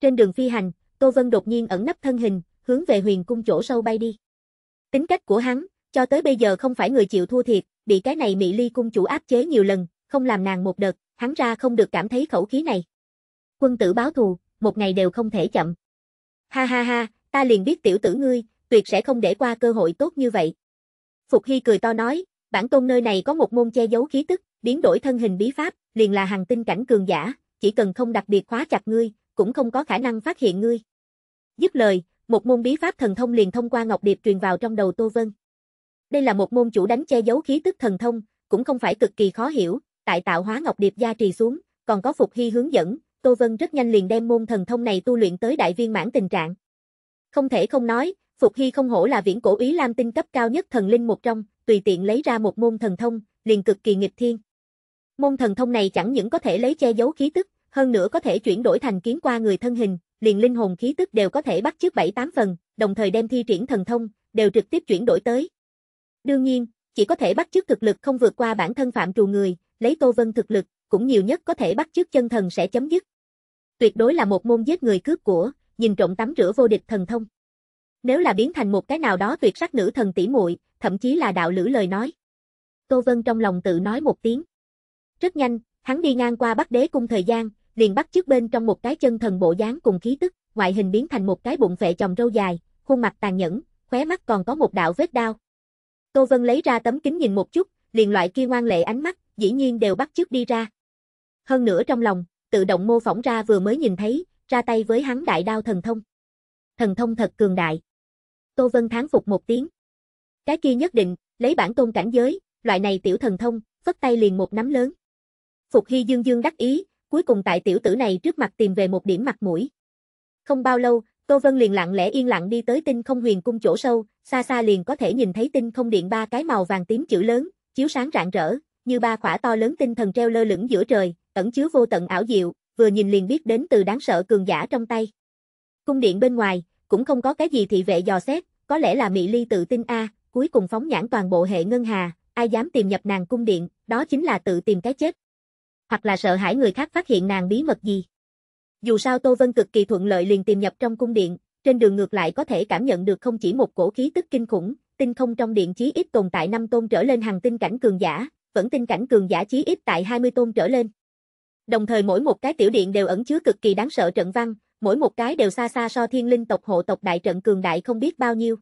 Trên đường phi hành, Tô Vân đột nhiên ẩn nấp thân hình, hướng về huyền cung chỗ sâu bay đi. Tính cách của hắn, cho tới bây giờ không phải người chịu thua thiệt, bị cái này Mị Ly cung chủ áp chế nhiều lần, không làm nàng một đợt, hắn ra không được cảm thấy khẩu khí này. Quân tử báo thù, một ngày đều không thể chậm. Ha ha ha, ta liền biết tiểu tử ngươi, tuyệt sẽ không để qua cơ hội tốt như vậy. Phục Hy cười to nói, Bản tôn nơi này có một môn che giấu khí tức, biến đổi thân hình bí pháp, liền là hàng tinh cảnh cường giả, chỉ cần không đặc biệt khóa chặt ngươi, cũng không có khả năng phát hiện ngươi. giúp lời, một môn bí pháp thần thông liền thông qua ngọc điệp truyền vào trong đầu Tô Vân. Đây là một môn chủ đánh che giấu khí tức thần thông, cũng không phải cực kỳ khó hiểu, tại tạo hóa ngọc điệp gia trì xuống, còn có phục hy hướng dẫn, Tô Vân rất nhanh liền đem môn thần thông này tu luyện tới đại viên mãn tình trạng. Không thể không nói, Phục Hy không hổ là viễn cổ ý Lam tinh cấp cao nhất thần linh một trong, tùy tiện lấy ra một môn thần thông, liền cực kỳ nghịch thiên. Môn thần thông này chẳng những có thể lấy che giấu khí tức, hơn nữa có thể chuyển đổi thành kiến qua người thân hình, liền linh hồn khí tức đều có thể bắt chước 7-8 phần, đồng thời đem thi triển thần thông, đều trực tiếp chuyển đổi tới. Đương nhiên, chỉ có thể bắt chước thực lực không vượt qua bản thân phạm trù người, lấy Tô Vân thực lực, cũng nhiều nhất có thể bắt chước chân thần sẽ chấm dứt. Tuyệt đối là một môn giết người cướp của, nhìn trộm tắm rửa vô địch thần thông. Nếu là biến thành một cái nào đó tuyệt sắc nữ thần tỷ muội, thậm chí là đạo lữ lời nói. Tô Vân trong lòng tự nói một tiếng. Rất nhanh, hắn đi ngang qua Bắc Đế cung thời gian, liền bắt trước bên trong một cái chân thần bộ dáng cùng khí tức, ngoại hình biến thành một cái bụng phệ chồng râu dài, khuôn mặt tàn nhẫn, khóe mắt còn có một đạo vết đao. Tô Vân lấy ra tấm kính nhìn một chút, liền loại kia ngoan lệ ánh mắt, dĩ nhiên đều bắt trước đi ra. Hơn nữa trong lòng, tự động mô phỏng ra vừa mới nhìn thấy, ra tay với hắn đại đao thần thông. Thần thông thật cường đại. Tô Vân thán phục một tiếng. Cái kia nhất định, lấy bản tôn cảnh giới, loại này tiểu thần thông, phất tay liền một nắm lớn. Phục Hy Dương Dương đắc ý, cuối cùng tại tiểu tử này trước mặt tìm về một điểm mặt mũi. Không bao lâu, Tô Vân liền lặng lẽ yên lặng đi tới tinh không huyền cung chỗ sâu, xa xa liền có thể nhìn thấy tinh không điện ba cái màu vàng tím chữ lớn, chiếu sáng rạng rỡ, như ba khỏa to lớn tinh thần treo lơ lửng giữa trời, ẩn chứa vô tận ảo diệu, vừa nhìn liền biết đến từ đáng sợ cường giả trong tay. Cung điện bên ngoài, cũng không có cái gì thị vệ dò xét, có lẽ là Mỹ Ly tự tin a, cuối cùng phóng nhãn toàn bộ hệ ngân hà, ai dám tìm nhập nàng cung điện, đó chính là tự tìm cái chết. Hoặc là sợ hãi người khác phát hiện nàng bí mật gì. Dù sao Tô Vân cực kỳ thuận lợi liền tìm nhập trong cung điện, trên đường ngược lại có thể cảm nhận được không chỉ một cổ khí tức kinh khủng, tinh không trong điện chí ít tồn tại 5 tôn trở lên hàng tinh cảnh cường giả, vẫn tinh cảnh cường giả chí ít tại 20 tôn trở lên. Đồng thời mỗi một cái tiểu điện đều ẩn chứa cực kỳ đáng sợ trận văn, mỗi một cái đều xa xa so thiên linh tộc hộ tộc đại trận cường đại không biết bao nhiêu.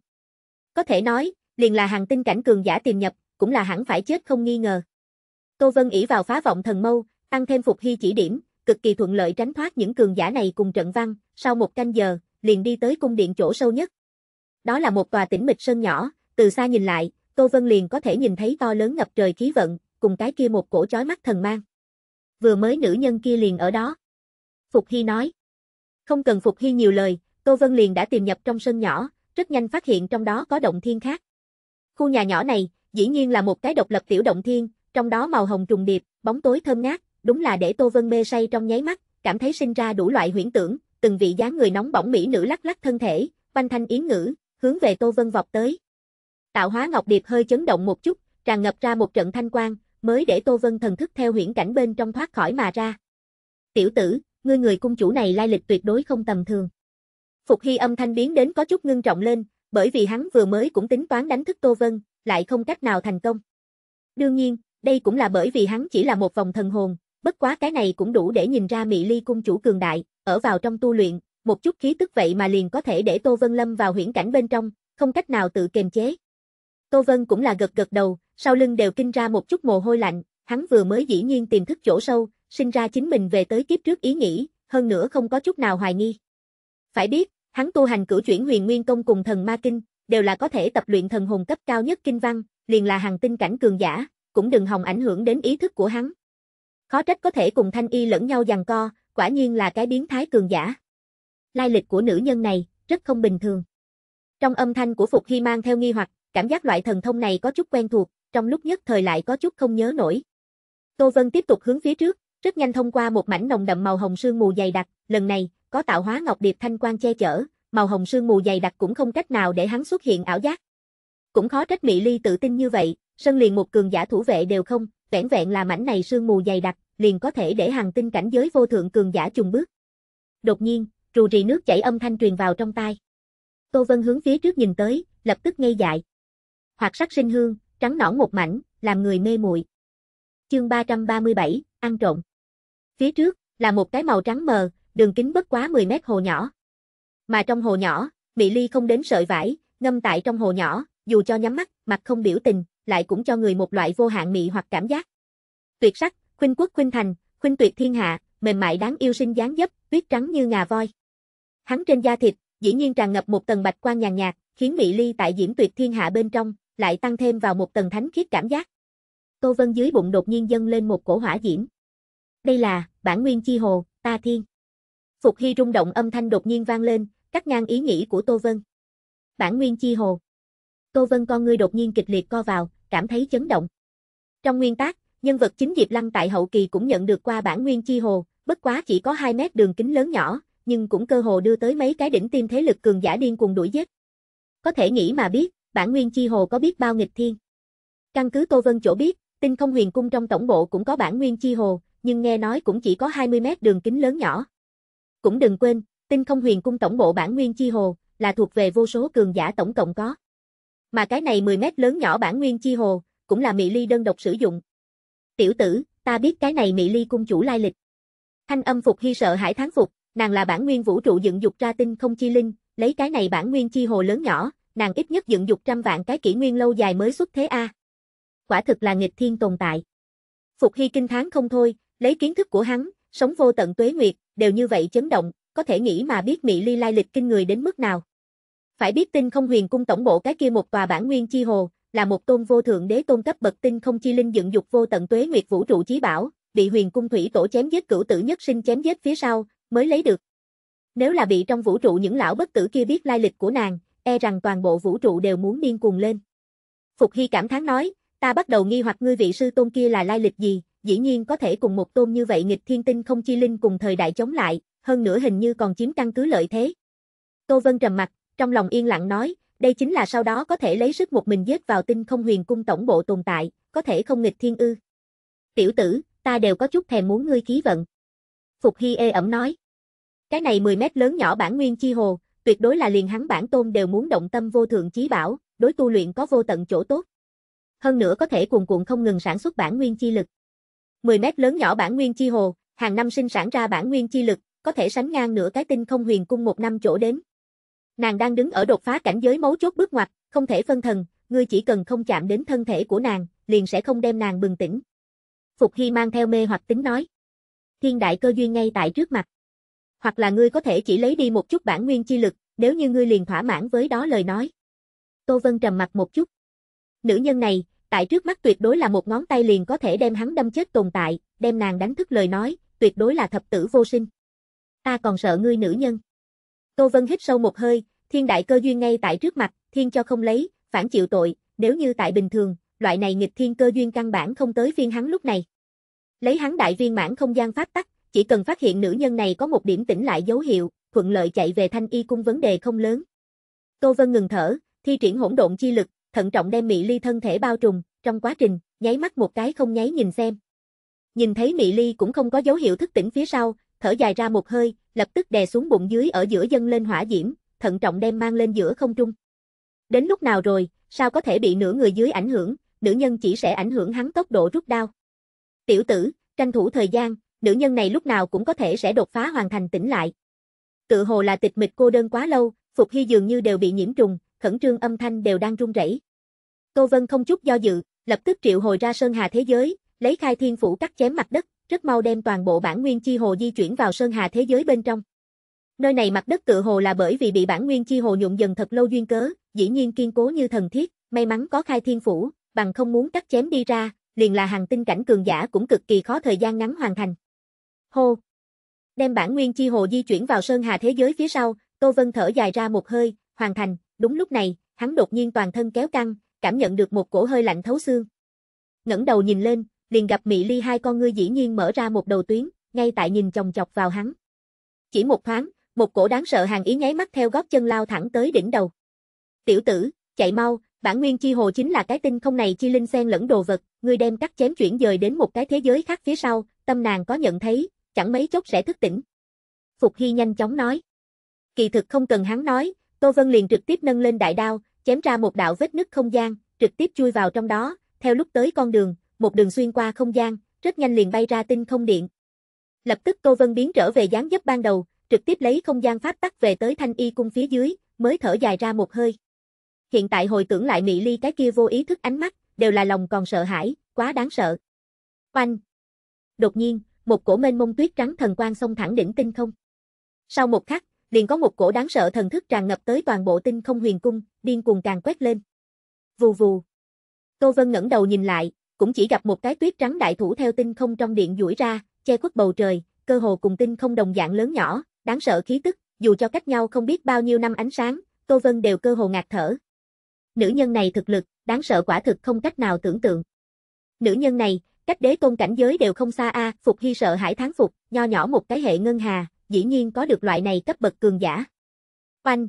Có thể nói, liền là hàng tinh cảnh cường giả tìm nhập, cũng là hẳn phải chết không nghi ngờ. Tô Vân ỷ vào phá vọng thần mâu, tăng thêm phục hy chỉ điểm, cực kỳ thuận lợi tránh thoát những cường giả này cùng trận văn, sau một canh giờ, liền đi tới cung điện chỗ sâu nhất. Đó là một tòa tĩnh mịch sơn nhỏ, từ xa nhìn lại, Tô Vân liền có thể nhìn thấy to lớn ngập trời khí vận, cùng cái kia một cổ chói mắt thần mang. Vừa mới nữ nhân kia liền ở đó. Phục Hy nói. Không cần Phục Hy nhiều lời, Tô Vân liền đã tìm nhập trong sân nhỏ, rất nhanh phát hiện trong đó có động thiên khác. Khu nhà nhỏ này, dĩ nhiên là một cái độc lập tiểu động thiên, trong đó màu hồng trùng điệp, bóng tối thơm ngát, đúng là để Tô Vân mê say trong nháy mắt, cảm thấy sinh ra đủ loại huyễn tưởng, từng vị dáng người nóng bỏng mỹ nữ lắc lắc thân thể, văn thanh yến ngữ, hướng về Tô Vân vọt tới. Tạo hóa ngọc điệp hơi chấn động một chút, tràn ngập ra một trận thanh quang, mới để Tô Vân thần thức theo huyễn cảnh bên trong thoát khỏi mà ra. Tiểu tử, ngươi người cung chủ này lai lịch tuyệt đối không tầm thường. Phục Hy âm thanh biến đến có chút ngưng trọng lên, bởi vì hắn vừa mới cũng tính toán đánh thức Tô Vân, lại không cách nào thành công. Đương nhiên, đây cũng là bởi vì hắn chỉ là một vòng thần hồn, bất quá cái này cũng đủ để nhìn ra Mị Ly cung chủ cường đại, ở vào trong tu luyện, một chút khí tức vậy mà liền có thể để Tô Vân Lâm vào huyễn cảnh bên trong, không cách nào tự kềm chế. Tô Vân cũng là gật gật đầu, sau lưng đều kinh ra một chút mồ hôi lạnh, hắn vừa mới dĩ nhiên tìm thức chỗ sâu, sinh ra chính mình về tới kiếp trước ý nghĩ, hơn nữa không có chút nào hoài nghi. Phải biết, hắn tu hành cửu chuyển huyền nguyên công cùng thần ma kinh, đều là có thể tập luyện thần hồn cấp cao nhất kinh văn, liền là hàng tinh cảnh cường giả, cũng đừng hòng ảnh hưởng đến ý thức của hắn. Khó trách có thể cùng thanh y lẫn nhau giằng co, quả nhiên là cái biến thái cường giả. Lai lịch của nữ nhân này, rất không bình thường. Trong âm thanh của Phục Hy mang theo nghi hoặc, cảm giác loại thần thông này có chút quen thuộc, trong lúc nhất thời lại có chút không nhớ nổi. Tô Vân tiếp tục hướng phía trước, rất nhanh thông qua một mảnh nồng đậm màu hồng sương mù dày đặc, lần này, có tạo hóa ngọc điệp thanh quan che chở, màu hồng sương mù dày đặc cũng không cách nào để hắn xuất hiện ảo giác. Cũng khó trách Mị Ly tự tin như vậy, sân liền một cường giả thủ vệ đều không, vẻn vẹn là mảnh này sương mù dày đặc, liền có thể để hàng tinh cảnh giới vô thượng cường giả trùng bước. Đột nhiên, rù rì nước chảy âm thanh truyền vào trong tai. Tô Vân hướng phía trước nhìn tới, lập tức ngây dại. Hoạt sắc sinh hương, trắng nõn một mảnh, làm người mê muội. Chương 337, ăn trộm. Phía trước, là một cái màu trắng mờ, đường kính bất quá 10 mét hồ nhỏ. Mà trong hồ nhỏ, Mỹ Ly không đến sợi vải, ngâm tại trong hồ nhỏ, dù cho nhắm mắt, mặt không biểu tình, lại cũng cho người một loại vô hạn mị hoặc cảm giác. Tuyệt sắc, khuynh quốc khuynh thành, khuynh tuyệt thiên hạ, mềm mại đáng yêu sinh dáng dấp, tuyết trắng như ngà voi. Hắn trên da thịt, dĩ nhiên tràn ngập một tầng bạch quan nhàn nhạt, khiến Mỹ Ly tại diễm tuyệt thiên hạ bên trong, lại tăng thêm vào một tầng thánh khiết cảm giác. Tô Vân dưới bụng đột nhiên dâng lên một cổ hỏa diễm. Đây là, bản nguyên chi hồ, ta thiên. Phục Hy rung động âm thanh đột nhiên vang lên, cắt ngang ý nghĩ của Tô Vân. Bản nguyên chi hồ. Tô Vân con ngươi đột nhiên kịch liệt co vào, cảm thấy chấn động. Trong nguyên tác, nhân vật chính Diệp Lăng tại hậu kỳ cũng nhận được qua bản nguyên chi hồ, bất quá chỉ có 2 mét đường kính lớn nhỏ, nhưng cũng cơ hồ đưa tới mấy cái đỉnh tim thế lực cường giả điên cuồng đuổi giết. Có thể nghĩ mà biết, bản nguyên chi hồ có biết bao nghịch thiên. Căn cứ Tô Vân chỗ biết, tinh không huyền cung trong tổng bộ cũng có bản nguyên chi hồ, nhưng nghe nói cũng chỉ có 20 mét đường kính lớn nhỏ. Cũng đừng quên, tinh không huyền cung tổng bộ bản nguyên chi hồ, là thuộc về vô số cường giả tổng cộng có. Mà cái này 10 mét lớn nhỏ bản nguyên chi hồ, cũng là Mỹ Ly đơn độc sử dụng. Tiểu tử, ta biết cái này Mỹ Ly cung chủ lai lịch. Thanh âm phục hy sợ hải tháng phục, nàng là bản nguyên vũ trụ dựng dục ra tinh không chi linh, lấy cái này bản nguyên chi hồ lớn nhỏ, nàng ít nhất dựng dục trăm vạn cái kỷ nguyên lâu dài mới xuất thế a. Quả thực là nghịch thiên tồn tại. Phục hy kinh tháng không thôi, Lấy kiến thức của hắn, sống vô tận tuế nguyệt, đều như vậy chấn động, có thể nghĩ mà biết Mị Ly lai lịch kinh người đến mức nào. Phải biết tinh không huyền cung tổng bộ cái kia một tòa bản nguyên chi hồ, là một tôn vô thượng đế tôn cấp bậc tinh không chi linh dựng dục vô tận tuế nguyệt vũ trụ chí bảo, bị huyền cung thủy tổ chém giết cửu tử nhất sinh chém giết phía sau, mới lấy được. Nếu là bị trong vũ trụ những lão bất tử kia biết lai lịch của nàng, e rằng toàn bộ vũ trụ đều muốn điên cuồng lên. Phục Hy cảm thán nói, ta bắt đầu nghi hoặc ngươi vị sư tôn kia là lai lịch gì, dĩ nhiên có thể cùng một tôn như vậy nghịch thiên tinh không chi linh cùng thời đại chống lại, hơn nữa hình như còn chiếm căn cứ lợi thế. Tô Vân trầm mặt, trong lòng yên lặng nói, đây chính là sau đó có thể lấy sức một mình giết vào tinh không huyền cung tổng bộ tồn tại, có thể không nghịch thiên ư. Tiểu tử, ta đều có chút thèm muốn ngươi khí vận. Phục Hy ê ẩm nói. Cái này 10 mét lớn nhỏ bản nguyên chi hồ, tuyệt đối là liền hắn bản tôn đều muốn động tâm vô thượng chí bảo, đối tu luyện có vô tận chỗ tốt. Hơn nữa có thể cuồn cuộn không ngừng sản xuất bản nguyên chi lực. 10 mét lớn nhỏ bản nguyên chi hồ, hàng năm sinh sản ra bản nguyên chi lực, có thể sánh ngang nửa cái tinh không huyền cung một năm chỗ đến Nàng đang đứng ở đột phá cảnh giới mấu chốt bước ngoặt, không thể phân thần, ngươi chỉ cần không chạm đến thân thể của nàng, liền sẽ không đem nàng bừng tỉnh. Phục Hy mang theo mê hoặc tính nói. Thiên đại cơ duyên ngay tại trước mặt. Hoặc là ngươi có thể chỉ lấy đi một chút bản nguyên chi lực, nếu như ngươi liền thỏa mãn với đó lời nói. Tô Vân trầm mặt một chút. Nữ nhân này, tại trước mắt tuyệt đối là một ngón tay liền có thể đem hắn đâm chết tồn tại, đem nàng đánh thức lời nói, tuyệt đối là thập tử vô sinh. Ta còn sợ ngươi nữ nhân. Tô Vân hít sâu một hơi, thiên đại cơ duyên ngay tại trước mặt, thiên cho không lấy, phản chịu tội, nếu như tại bình thường, loại này nghịch thiên cơ duyên căn bản không tới phiên hắn lúc này. Lấy hắn đại viên mãn không gian pháp tắc, chỉ cần phát hiện nữ nhân này có một điểm tỉnh lại dấu hiệu, thuận lợi chạy về thanh y cung vấn đề không lớn. Tô Vân ngừng thở, thi triển hỗn độn chi lực, thận trọng đem Mị Ly thân thể bao trùm, trong quá trình, nháy mắt một cái không nháy nhìn xem. Nhìn thấy Mị Ly cũng không có dấu hiệu thức tỉnh phía sau, thở dài ra một hơi, lập tức đè xuống bụng dưới ở giữa dâng lên hỏa diễm, thận trọng đem mang lên giữa không trung. Đến lúc nào rồi, sao có thể bị nửa người dưới ảnh hưởng, nữ nhân chỉ sẽ ảnh hưởng hắn tốc độ rút đao. Tiểu tử, tranh thủ thời gian, nữ nhân này lúc nào cũng có thể sẽ đột phá hoàn thành tỉnh lại. Tự hồ là tịch mịch cô đơn quá lâu, Phục Hy dường như đều bị nhiễm trùng, khẩn trương âm thanh đều đang run rẩy. Tô Vân không chút do dự, lập tức triệu hồi ra Sơn Hà thế giới, lấy khai thiên phủ cắt chém mặt đất, rất mau đem toàn bộ bản nguyên chi hồ di chuyển vào Sơn Hà thế giới bên trong. Nơi này mặt đất tự hồ là bởi vì bị bản nguyên chi hồ nhuộm dần thật lâu duyên cớ, dĩ nhiên kiên cố như thần thiết, may mắn có khai thiên phủ, bằng không muốn cắt chém đi ra, liền là hàng tinh cảnh cường giả cũng cực kỳ khó thời gian ngắn hoàn thành. Hô! Đem bản nguyên chi hồ di chuyển vào Sơn Hà thế giới phía sau, Tô Vân thở dài ra một hơi, hoàn thành, Đúng lúc này, hắn đột nhiên toàn thân kéo căng, cảm nhận được một cổ hơi lạnh thấu xương. Ngẩng đầu nhìn lên, liền gặp Mị Ly hai con ngươi dĩ nhiên mở ra một đầu tuyến, ngay tại nhìn chòng chọc vào hắn. Chỉ một thoáng, một cổ đáng sợ hàng ý nháy mắt theo gót chân lao thẳng tới đỉnh đầu. "Tiểu tử, chạy mau, bản nguyên chi hồ chính là cái tinh không này chi linh xen lẫn đồ vật, ngươi đem cắt chém chuyển dời đến một cái thế giới khác phía sau, tâm nàng có nhận thấy, chẳng mấy chốc sẽ thức tỉnh." Phục Hy nhanh chóng nói. Kỳ thực không cần hắn nói, Tô Vân liền trực tiếp nâng lên đại đao, chém ra một đạo vết nứt không gian, trực tiếp chui vào trong đó, theo lúc tới con đường, một đường xuyên qua không gian, rất nhanh liền bay ra tinh không điện. Lập tức Tô Vân biến trở về dáng dấp ban đầu, trực tiếp lấy không gian pháp tắc về tới thanh y cung phía dưới, mới thở dài ra một hơi. Hiện tại hồi tưởng lại Mỹ Ly cái kia vô ý thức ánh mắt, đều là lòng còn sợ hãi, quá đáng sợ. Oanh! Đột nhiên, một cổ mênh mông tuyết trắng thần quang xông thẳng đỉnh tinh không. Sau một khắc, liền có một cổ đáng sợ thần thức tràn ngập tới toàn bộ tinh không huyền cung, điên cuồng càng quét lên. Vù vù. Tô Vân ngẩng đầu nhìn lại, cũng chỉ gặp một cái tuyết trắng đại thủ theo tinh không trong điện duỗi ra, che khuất bầu trời, cơ hồ cùng tinh không đồng dạng lớn nhỏ, đáng sợ khí tức, dù cho cách nhau không biết bao nhiêu năm ánh sáng, Tô Vân đều cơ hồ ngạt thở. Nữ nhân này thực lực, đáng sợ quả thực không cách nào tưởng tượng. Nữ nhân này, cách đế tôn cảnh giới đều không xa a, Phục Hy sợ hải tháng phục, nho nhỏ một cái hệ ngân hà, dĩ nhiên có được loại này cấp bậc cường giả. Oanh!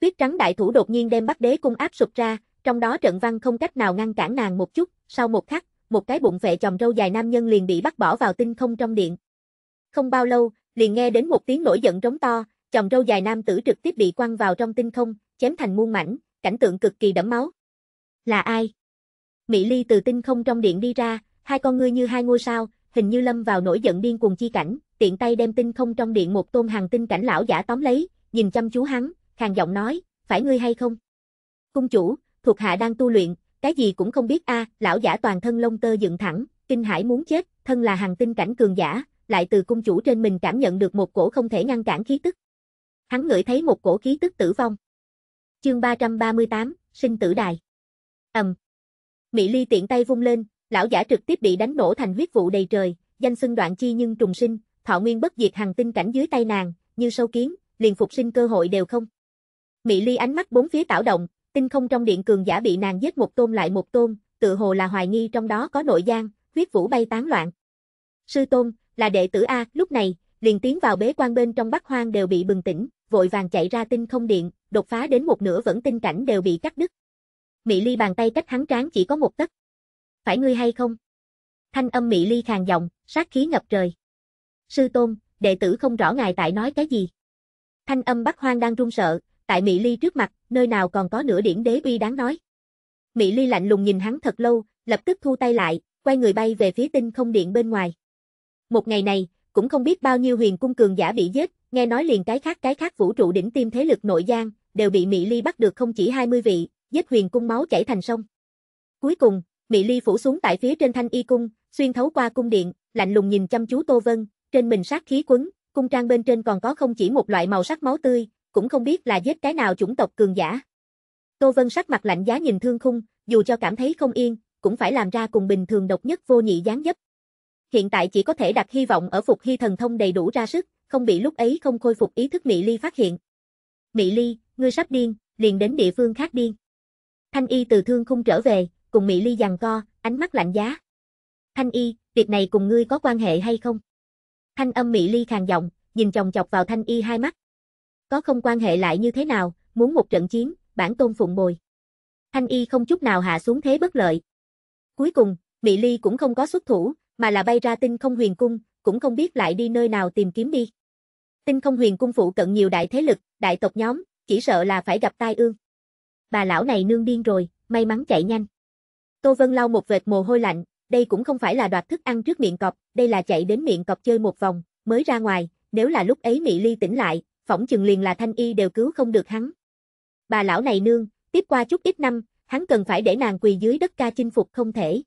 Tuyết trắng đại thủ đột nhiên đem bắt Đế cung áp sụp ra, trong đó trận văn không cách nào ngăn cản nàng một chút, sau một khắc, một cái bụng vệ chồng râu dài nam nhân liền bị bắt bỏ vào tinh không trong điện. Không bao lâu, liền nghe đến một tiếng nổi giận trống to, chồng râu dài nam tử trực tiếp bị quăng vào trong tinh không, chém thành muôn mảnh, cảnh tượng cực kỳ đẫm máu. Là ai? Mỹ Ly từ tinh không trong điện đi ra, hai con ngươi như hai ngôi sao, hình như lâm vào nổi giận điên cuồng chi cảnh, tiện tay đem tinh không trong điện một tôn hàng tinh cảnh lão giả tóm lấy, nhìn chăm chú hắn, khàn giọng nói, phải ngươi hay không? Cung chủ, thuộc hạ đang tu luyện, cái gì cũng không biết a, lão giả toàn thân lông tơ dựng thẳng, kinh hãi muốn chết, thân là hàng tinh cảnh cường giả, lại từ cung chủ trên mình cảm nhận được một cổ không thể ngăn cản khí tức. Hắn ngửi thấy một cổ khí tức tử vong. Chương 338, sinh tử đài. Ầm. Mỹ Ly tiện tay vung lên, lão giả trực tiếp bị đánh nổ thành huyết vụ đầy trời, danh xưng đoạn chi nhưng trùng sinh, thọ nguyên bất diệt hàng tinh cảnh dưới tay nàng, như sâu kiến, liền phục sinh cơ hội đều không. Mỹ Ly ánh mắt bốn phía tảo động, tinh không trong điện cường giả bị nàng giết một tôn lại một tôn, tự hồ là hoài nghi trong đó có nội gian, huyết vũ bay tán loạn. Sư tôn, là đệ tử A, lúc này, liền tiến vào bế quan bên trong Bắc Hoang đều bị bừng tỉnh, vội vàng chạy ra tinh không điện, đột phá đến một nửa vẫn tinh cảnh đều bị cắt đứt. Mỹ Ly bàn tay cách hắn tráng chỉ có một tấc, phải ngươi hay không? Thanh âm mị ly khàn giọng, sát khí ngập trời. Sư tôn, đệ tử không rõ ngài tại nói cái gì. Thanh âm Bắc Hoang đang run sợ, tại Mỹ Ly trước mặt, nơi nào còn có nửa điểm đế uy đáng nói. Mỹ Ly lạnh lùng nhìn hắn thật lâu, lập tức thu tay lại, quay người bay về phía tinh không điện bên ngoài. Một ngày này, cũng không biết bao nhiêu huyền cung cường giả bị giết, nghe nói liền cái khác cái khác vũ trụ đỉnh tim thế lực nội gian, đều bị Mỹ Ly bắt được không chỉ 20 vị, giết huyền cung máu chảy thành sông. Cuối cùng, Mị Ly phủ xuống tại phía trên thanh y cung, xuyên thấu qua cung điện, lạnh lùng nhìn chăm chú Tô Vân, trên mình sát khí quấn, cung trang bên trên còn có không chỉ một loại màu sắc máu tươi, cũng không biết là giết cái nào chủng tộc cường giả. Tô Vân sắc mặt lạnh giá nhìn thương khung, dù cho cảm thấy không yên, cũng phải làm ra cùng bình thường độc nhất vô nhị dáng dấp. Hiện tại chỉ có thể đặt hy vọng ở phục hy thần thông đầy đủ ra sức, không bị lúc ấy không khôi phục ý thức Mị Ly phát hiện. Mị Ly, ngươi sắp điên, liền đến địa phương khác điên. Thanh y từ thương khung trở về, cùng Mỹ Ly giằng co, ánh mắt lạnh giá. Thanh y, việc này cùng ngươi có quan hệ hay không? Thanh âm Mỹ Ly khàn giọng, nhìn chồng chọc vào Thanh y hai mắt. Có không quan hệ lại như thế nào, muốn một trận chiến, bản tôn phụng bồi. Thanh y không chút nào hạ xuống thế bất lợi. Cuối cùng, Mỹ Ly cũng không có xuất thủ, mà là bay ra tinh không huyền cung, cũng không biết lại đi nơi nào tìm kiếm đi. Tinh không huyền cung phụ cận nhiều đại thế lực, đại tộc nhóm, chỉ sợ là phải gặp tai ương. Bà lão này nương điên rồi, may mắn chạy nhanh. Tô Vân lau một vệt mồ hôi lạnh, đây cũng không phải là đoạt thức ăn trước miệng cọp, đây là chạy đến miệng cọp chơi một vòng, mới ra ngoài, nếu là lúc ấy Mị Ly tỉnh lại, phỏng chừng liền là Thanh Y đều cứu không được hắn. Bà lão này nương, tiếp qua chút ít năm, hắn cần phải để nàng quỳ dưới đất ca chinh phục không thể.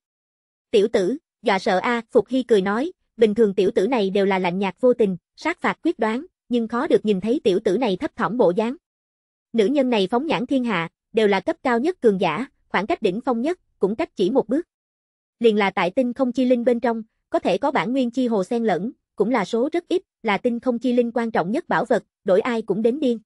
Tiểu tử, dọa sợ a, Phục Hy cười nói, bình thường tiểu tử này đều là lạnh nhạt vô tình, sát phạt quyết đoán, nhưng khó được nhìn thấy tiểu tử này thấp thỏm bộ dáng. Nữ nhân này phóng nhãn thiên hạ, đều là cấp cao nhất cường giả, khoảng cách đỉnh phong nhất, cũng cách chỉ một bước. Liền là tại tinh không chi linh bên trong, có thể có bản nguyên chi hồ sen lẫn, cũng là số rất ít, là tinh không chi linh quan trọng nhất bảo vật, đổi ai cũng đến điên.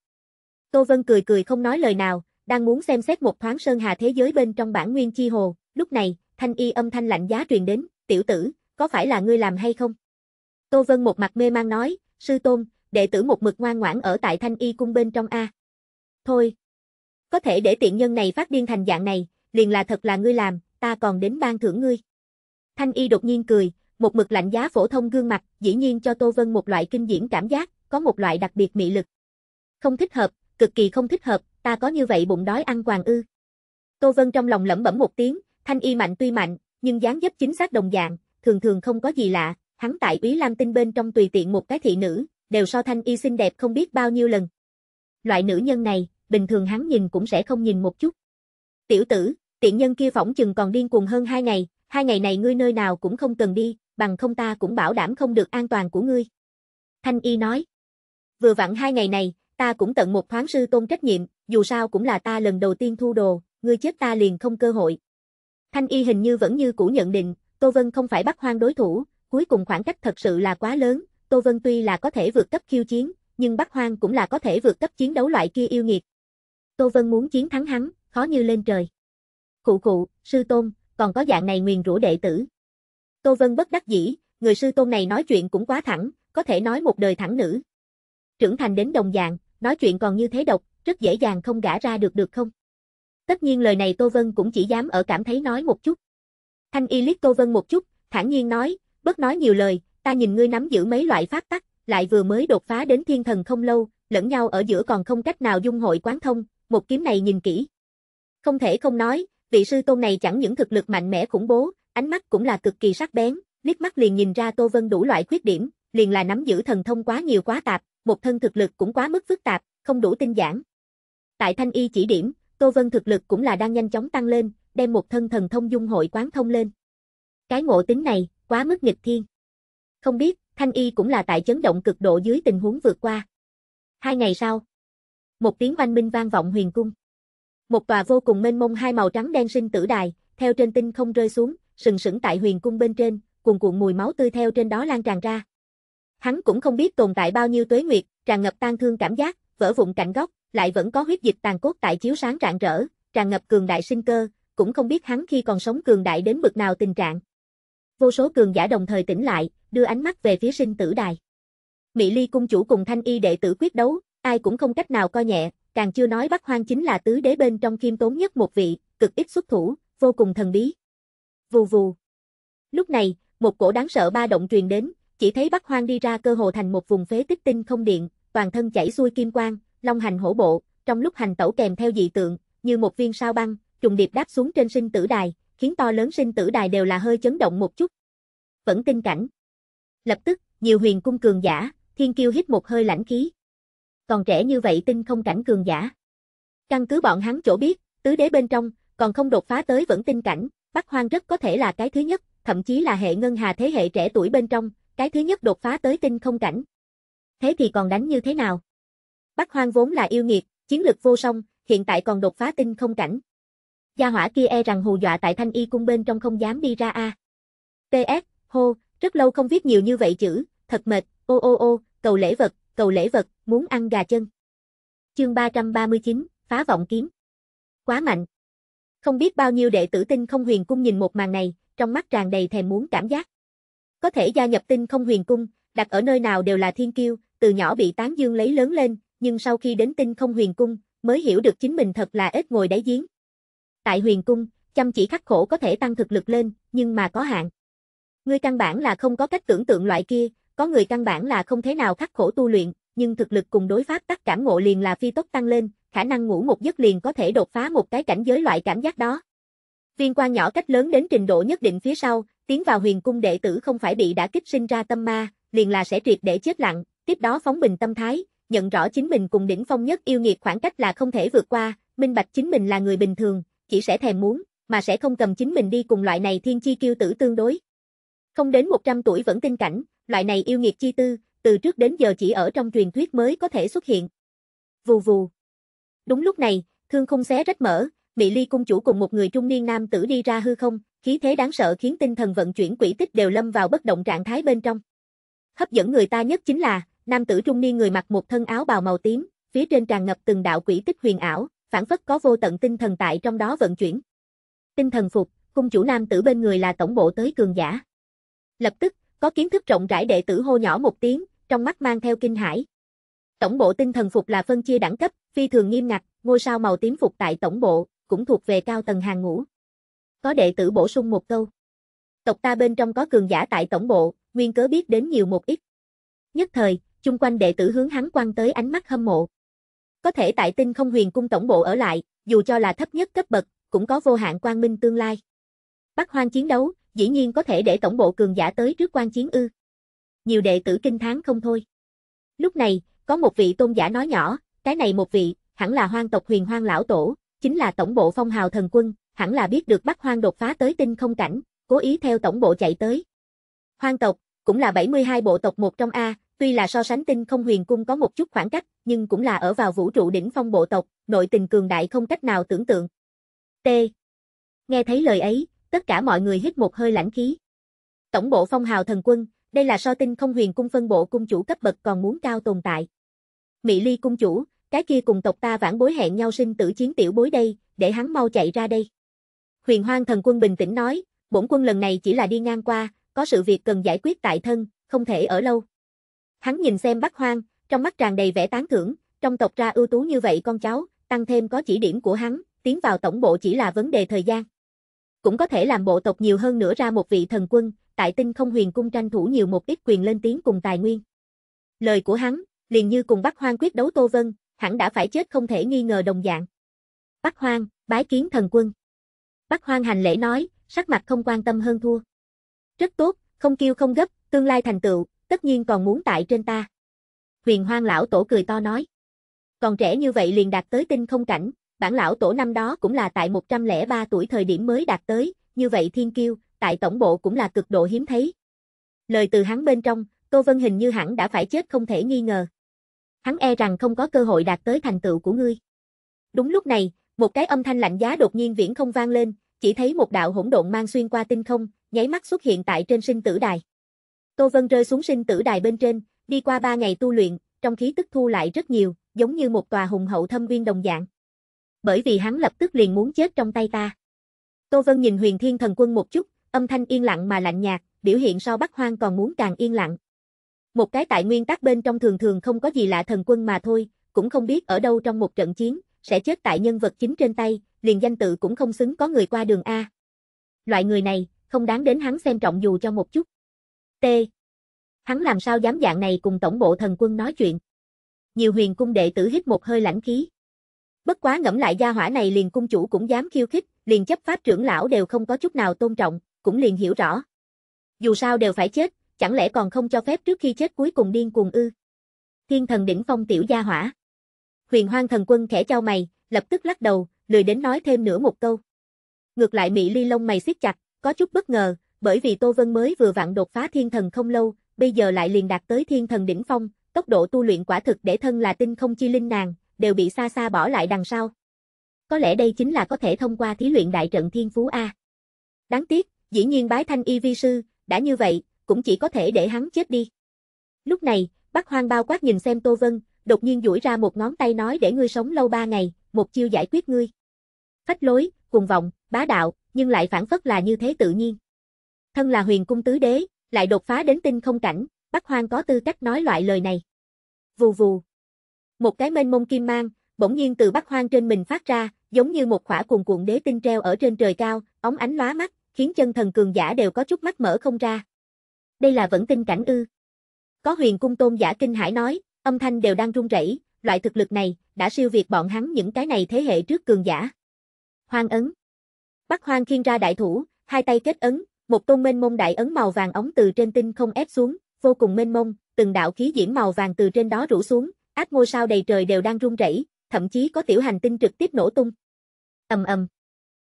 Tô Vân cười cười không nói lời nào, đang muốn xem xét một thoáng sơn hà thế giới bên trong bản nguyên chi hồ, lúc này, thanh y âm thanh lạnh giá truyền đến, tiểu tử, có phải là ngươi làm hay không? Tô Vân một mặt mê mang nói, sư tôn, đệ tử một mực ngoan ngoãn ở tại thanh y cung bên trong A. Thôi, có thể để tiện nhân này phát điên thành dạng này, liền là thật là ngươi làm, ta còn đến ban thưởng ngươi. Thanh y đột nhiên cười, một mực lạnh giá phổ thông gương mặt, dĩ nhiên cho Tô Vân một loại kinh diễm cảm giác, có một loại đặc biệt mị lực. Không thích hợp, cực kỳ không thích hợp, ta có như vậy bụng đói ăn quàng ư. Tô Vân trong lòng lẩm bẩm một tiếng, thanh y mạnh tuy mạnh, nhưng dáng dấp chính xác đồng dạng, thường thường không có gì lạ, hắn tại Úy Lam Tinh bên trong tùy tiện một cái thị nữ, đều so thanh y xinh đẹp không biết bao nhiêu lần. Loại nữ nhân này, bình thường hắn nhìn cũng sẽ không nhìn một chút. Tiểu tử, tiện nhân kia phỏng chừng còn điên cuồng hơn hai ngày, hai ngày này ngươi nơi nào cũng không cần đi, bằng không ta cũng bảo đảm không được an toàn của ngươi. Thanh y nói, vừa vặn hai ngày này, ta cũng tận một thoáng sư tôn trách nhiệm, dù sao cũng là ta lần đầu tiên thu đồ, ngươi chết ta liền không cơ hội. Thanh y hình như vẫn như cũ nhận định, Tô Vân không phải bắt hoang đối thủ, cuối cùng khoảng cách thật sự là quá lớn, Tô Vân tuy là có thể vượt cấp khiêu chiến, nhưng Bắc Hoang cũng là có thể vượt cấp chiến đấu loại kia yêu nghiệt. Tô Vân muốn chiến thắng hắn, khó như lên trời khụ khụ, sư tôn, còn có dạng này nguyền rủa đệ tử. Tô Vân bất đắc dĩ, người sư tôn này nói chuyện cũng quá thẳng, có thể nói một đời thẳng nữ. Trưởng thành đến đồng dạng, nói chuyện còn như thế độc, rất dễ dàng không gã ra được được không? Tất nhiên lời này Tô Vân cũng chỉ dám ở cảm thấy nói một chút. Thanh y liếc Tô Vân một chút, thản nhiên nói, bất nói nhiều lời, ta nhìn ngươi nắm giữ mấy loại pháp tắc, lại vừa mới đột phá đến thiên thần không lâu, lẫn nhau ở giữa còn không cách nào dung hội quán thông, một kiếm này nhìn kỹ. Không thể không nói, vị sư tôn này chẳng những thực lực mạnh mẽ khủng bố, ánh mắt cũng là cực kỳ sắc bén, liếc mắt liền nhìn ra Tô Vân đủ loại khuyết điểm, liền là nắm giữ thần thông quá nhiều quá tạp, một thân thực lực cũng quá mức phức tạp, không đủ tinh giản. Tại Thanh Y chỉ điểm, Tô Vân thực lực cũng là đang nhanh chóng tăng lên, đem một thân thần thông dung hội quán thông lên. Cái ngộ tính này, quá mức nghịch thiên. Không biết, Thanh Y cũng là tại chấn động cực độ dưới tình huống vượt qua. Hai ngày sau, một tiếng oanh minh vang vọng huyền cung. Một tòa vô cùng mênh mông hai màu trắng đen sinh tử đài, theo trên tinh không rơi xuống, sừng sững tại huyền cung bên trên, cuồn cuộn mùi máu tươi theo trên đó lan tràn ra. Hắn cũng không biết tồn tại bao nhiêu tuế nguyệt, tràn ngập tan thương cảm giác, vỡ vụn cảnh góc, lại vẫn có huyết dịch tàn cốt tại chiếu sáng rạng rỡ, tràn ngập cường đại sinh cơ, cũng không biết hắn khi còn sống cường đại đến bực nào tình trạng. Vô số cường giả đồng thời tỉnh lại, đưa ánh mắt về phía sinh tử đài. Mỹ Ly cung chủ cùng Thanh Y đệ tử quyết đấu, ai cũng không cách nào coi nhẹ, càng chưa nói Bắc Hoang chính là tứ đế bên trong khiêm tốn nhất một vị, cực ít xuất thủ, vô cùng thần bí. Vù vù. Lúc này, một cổ đáng sợ ba động truyền đến, chỉ thấy Bắc Hoang đi ra cơ hồ thành một vùng phế tích tinh không điện, toàn thân chảy xuôi kim quang, long hành hổ bộ, trong lúc hành tẩu kèm theo dị tượng, như một viên sao băng, trùng điệp đáp xuống trên sinh tử đài, khiến to lớn sinh tử đài đều là hơi chấn động một chút. Vẫn tinh cảnh. Lập tức, nhiều huyền cung cường giả, thiên kiêu hít một hơi lãnh khí còn trẻ như vậy tinh không cảnh cường giả. Căn cứ bọn hắn chỗ biết, tứ đế bên trong, còn không đột phá tới vẫn tinh cảnh, Bắc Hoang rất có thể là cái thứ nhất, thậm chí là hệ ngân hà thế hệ trẻ tuổi bên trong, cái thứ nhất đột phá tới tinh không cảnh. Thế thì còn đánh như thế nào? Bắc Hoang vốn là yêu nghiệt, chiến lực vô song, hiện tại còn đột phá tinh không cảnh. Gia hỏa kia e rằng hù dọa tại thanh y cung bên trong không dám đi ra a. TS, hô, rất lâu không viết nhiều như vậy chữ, thật mệt, ô ô ô, cầu lễ vật, cầu lễ vật, muốn ăn gà chân. Chương 339, phá vọng kiếm. Quá mạnh. Không biết bao nhiêu đệ tử tinh không huyền cung nhìn một màn này, trong mắt tràn đầy thèm muốn cảm giác. Có thể gia nhập tinh không huyền cung, đặt ở nơi nào đều là thiên kiêu, từ nhỏ bị tán dương lấy lớn lên, nhưng sau khi đến tinh không huyền cung, mới hiểu được chính mình thật là ít ngồi đáy giếng. Tại huyền cung, chăm chỉ khắc khổ có thể tăng thực lực lên, nhưng mà có hạn. Ngươi căn bản là không có cách tưởng tượng loại kia, có người căn bản là không thế nào khắc khổ tu luyện, nhưng thực lực cùng đối pháp tắc cảm ngộ liền là phi tốc tăng lên, khả năng ngủ một giấc liền có thể đột phá một cái cảnh giới loại cảm giác đó. Viên quan nhỏ cách lớn đến trình độ nhất định phía sau, tiến vào huyền cung đệ tử không phải bị đã kích sinh ra tâm ma, liền là sẽ triệt để chết lặng, tiếp đó phóng bình tâm thái, nhận rõ chính mình cùng đỉnh phong nhất yêu nghiệt khoảng cách là không thể vượt qua, minh bạch chính mình là người bình thường, chỉ sẽ thèm muốn, mà sẽ không cầm chính mình đi cùng loại này thiên chi kiêu tử tương đối. Không đến 100 tuổi vẫn tinh cảnh, loại này yêu nghiệt chi tư, từ trước đến giờ chỉ ở trong truyền thuyết mới có thể xuất hiện. Vù vù. Đúng lúc này, thương khung xé rách mở, Mị Ly cung chủ cùng một người trung niên nam tử đi ra hư không, khí thế đáng sợ khiến tinh thần vận chuyển quỷ tích đều lâm vào bất động trạng thái bên trong. Hấp dẫn người ta nhất chính là, nam tử trung niên người mặc một thân áo bào màu tím, phía trên tràn ngập từng đạo quỷ tích huyền ảo, phản phất có vô tận tinh thần tại trong đó vận chuyển. Tinh thần phục, cung chủ nam tử bên người là tổng bộ tới cường giả. Lập tức, có kiến thức rộng rãi đệ tử hô nhỏ một tiếng, trong mắt mang theo kinh hãi. Tổng bộ tinh thần phục là phân chia đẳng cấp, phi thường nghiêm ngặt, ngôi sao màu tím phục tại tổng bộ, cũng thuộc về cao tầng hàng ngũ. Có đệ tử bổ sung một câu. Tộc ta bên trong có cường giả tại tổng bộ, nguyên cớ biết đến nhiều một ít. Nhất thời, chung quanh đệ tử hướng hắn quan tới ánh mắt hâm mộ. Có thể tại tinh không huyền cung tổng bộ ở lại, dù cho là thấp nhất cấp bậc, cũng có vô hạn quang minh tương lai. Bắc hoang chiến đấu, dĩ nhiên có thể để tổng bộ cường giả tới trước quan chiến ư. Nhiều đệ tử kinh thán không thôi. Lúc này, có một vị tôn giả nói nhỏ, cái này một vị, hẳn là hoang tộc huyền hoang lão tổ, chính là tổng bộ phong hào thần quân, hẳn là biết được Bắc Hoang đột phá tới tinh không cảnh, cố ý theo tổng bộ chạy tới. Hoang tộc, cũng là 72 bộ tộc một trong A, tuy là so sánh tinh không huyền cung có một chút khoảng cách, nhưng cũng là ở vào vũ trụ đỉnh phong bộ tộc, nội tình cường đại không cách nào tưởng tượng. T. Nghe thấy lời ấy, tất cả mọi người hít một hơi lãnh khí. Tổng bộ phong hào thần quân, đây là so tinh không huyền cung phân bộ cung chủ cấp bậc còn muốn cao tồn tại. Mỹ ly cung chủ, cái kia cùng tộc ta vãn bối hẹn nhau sinh tử chiến tiểu bối đây, để hắn mau chạy ra đây. Huyền hoang thần quân bình tĩnh nói, bổn quân lần này chỉ là đi ngang qua, có sự việc cần giải quyết tại thân, không thể ở lâu. Hắn nhìn xem Bắc Hoang, trong mắt tràn đầy vẻ tán thưởng, trong tộc ra ưu tú như vậy con cháu, tăng thêm có chỉ điểm của hắn, tiến vào tổng bộ chỉ là vấn đề thời gian. Cũng có thể làm bộ tộc nhiều hơn nữa ra một vị thần quân, tại tinh không huyền cung tranh thủ nhiều một ít quyền lên tiếng cùng tài nguyên. Lời của hắn, liền như cùng Bắc Hoang quyết đấu Tô Vân, hẳn đã phải chết không thể nghi ngờ đồng dạng. Bắc Hoang, bái kiến thần quân. Bắc Hoang hành lễ nói, sắc mặt không quan tâm hơn thua. Rất tốt, không kêu không gấp, tương lai thành tựu, tất nhiên còn muốn tại trên ta. Huyền Hoang lão tổ cười to nói. Còn trẻ như vậy liền đạt tới tinh không cảnh, bản lão tổ năm đó cũng là tại 103 tuổi thời điểm mới đạt tới, như vậy thiên kiêu, tại tổng bộ cũng là cực độ hiếm thấy. Lời từ hắn bên trong, Tô Vân hình như hẳn đã phải chết không thể nghi ngờ. Hắn e rằng không có cơ hội đạt tới thành tựu của ngươi. Đúng lúc này, một cái âm thanh lạnh giá đột nhiên viễn không vang lên, chỉ thấy một đạo hỗn độn mang xuyên qua tinh không, nháy mắt xuất hiện tại trên sinh tử đài. Tô Vân rơi xuống sinh tử đài bên trên, đi qua ba ngày tu luyện, trong khí tức thu lại rất nhiều, giống như một tòa hùng hậu thâm viên đồng dạng bởi vì hắn lập tức liền muốn chết trong tay ta. Tô Vân nhìn huyền thiên thần quân một chút, âm thanh yên lặng mà lạnh nhạt, biểu hiện so Bắc Hoang còn muốn càng yên lặng. Một cái tại nguyên tắc bên trong thường thường không có gì lạ thần quân mà thôi, cũng không biết ở đâu trong một trận chiến, sẽ chết tại nhân vật chính trên tay, liền danh tự cũng không xứng có người qua đường A. Loại người này, không đáng đến hắn xem trọng dù cho một chút. T. Hắn làm sao dám dạng này cùng tổng bộ thần quân nói chuyện. Nhiều huyền cung đệ tử hít một hơi lãnh khí. Bất quá ngẫm lại gia hỏa này liền cung chủ cũng dám khiêu khích, liền chấp pháp trưởng lão đều không có chút nào tôn trọng, cũng liền hiểu rõ. Dù sao đều phải chết, chẳng lẽ còn không cho phép trước khi chết cuối cùng điên cuồng ư? Thiên thần đỉnh phong tiểu gia hỏa. Huyền Hoang thần quân khẽ chau mày, lập tức lắc đầu, lười đến nói thêm nữa một câu. Ngược lại Mỹ Ly lông mày siết chặt, có chút bất ngờ, bởi vì Tô Vân mới vừa vặn đột phá thiên thần không lâu, bây giờ lại liền đạt tới thiên thần đỉnh phong, tốc độ tu luyện quả thực để thân là tinh không chi linh nàng, đều bị xa xa bỏ lại đằng sau. Có lẽ đây chính là có thể thông qua thí luyện đại trận thiên phú A. Đáng tiếc, dĩ nhiên bái thanh y vi sư, đã như vậy, cũng chỉ có thể để hắn chết đi. Lúc này, bác hoang bao quát nhìn xem Tô Vân, đột nhiên duỗi ra một ngón tay nói để ngươi sống lâu ba ngày, một chiêu giải quyết ngươi. Phách lối, cuồng vọng, bá đạo, nhưng lại phản phất là như thế tự nhiên. Thân là huyền cung tứ đế, lại đột phá đến tinh không cảnh, Bắc Hoang có tư cách nói loại lời này. Vù vù, một cái mênh mông kim mang, bỗng nhiên từ bắc hoang trên mình phát ra, giống như một khỏa cuồn cuộn đế tinh treo ở trên trời cao, ống ánh lóa mắt, khiến chân thần cường giả đều có chút mắt mở không ra. Đây là vẫn tinh cảnh ư. Có huyền cung tôn giả kinh hải nói, âm thanh đều đang run rẩy, loại thực lực này, đã siêu việt bọn hắn những cái này thế hệ trước cường giả. Hoang ấn. Bắc hoang khiên ra đại thủ, hai tay kết ấn, một tôn mênh mông đại ấn màu vàng ống từ trên tinh không ép xuống, vô cùng mênh mông, từng đạo khí diễm màu vàng từ trên đó rủ xuống, ác ngôi sao đầy trời đều đang rung rẩy, thậm chí có tiểu hành tinh trực tiếp nổ tung. Ầm ầm.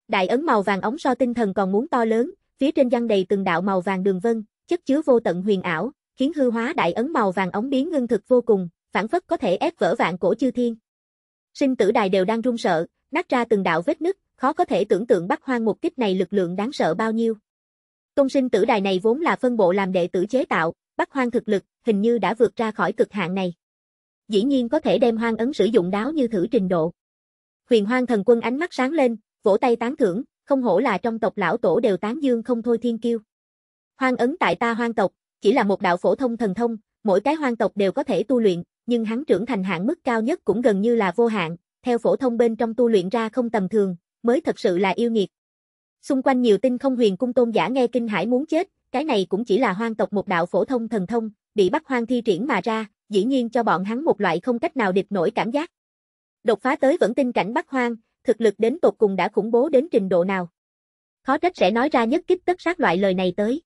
Đại ấn màu vàng ống so tinh thần còn muốn to lớn, phía trên giăng đầy từng đạo màu vàng đường vân, chất chứa vô tận huyền ảo, khiến hư hóa đại ấn màu vàng ống biến ngưng thực vô cùng, phản phất có thể ép vỡ vạn cổ chư thiên. Sinh tử đài đều đang run sợ, nát ra từng đạo vết nứt, khó có thể tưởng tượng Bắc Hoang một kích này lực lượng đáng sợ bao nhiêu. Công sinh tử đài này vốn là phân bộ làm đệ tử chế tạo, Bắc Hoang thực lực hình như đã vượt ra khỏi cực hạn này dĩ nhiên có thể đem hoang ấn sử dụng đáo như thử trình độ. Huyền hoang thần quân ánh mắt sáng lên, vỗ tay tán thưởng, không hổ là trong tộc lão tổ đều tán dương không thôi thiên kiêu. Hoang ấn tại ta hoang tộc, chỉ là một đạo phổ thông thần thông, mỗi cái hoang tộc đều có thể tu luyện, nhưng hắn trưởng thành hạng mức cao nhất cũng gần như là vô hạn, theo phổ thông bên trong tu luyện ra không tầm thường, mới thật sự là yêu nghiệt. Xung quanh nhiều tinh không huyền cung tôn giả nghe kinh hải muốn chết, cái này cũng chỉ là hoang tộc một đạo phổ thông thần thông, bị bắt hoang thi triển mà ra, dĩ nhiên cho bọn hắn một loại không cách nào địch nổi cảm giác. Đột phá tới vẫn tinh cảnh Bắc Hoang, thực lực đến tột cùng đã khủng bố đến trình độ nào. Khó trách sẽ nói ra nhất kích tất sát loại lời này tới.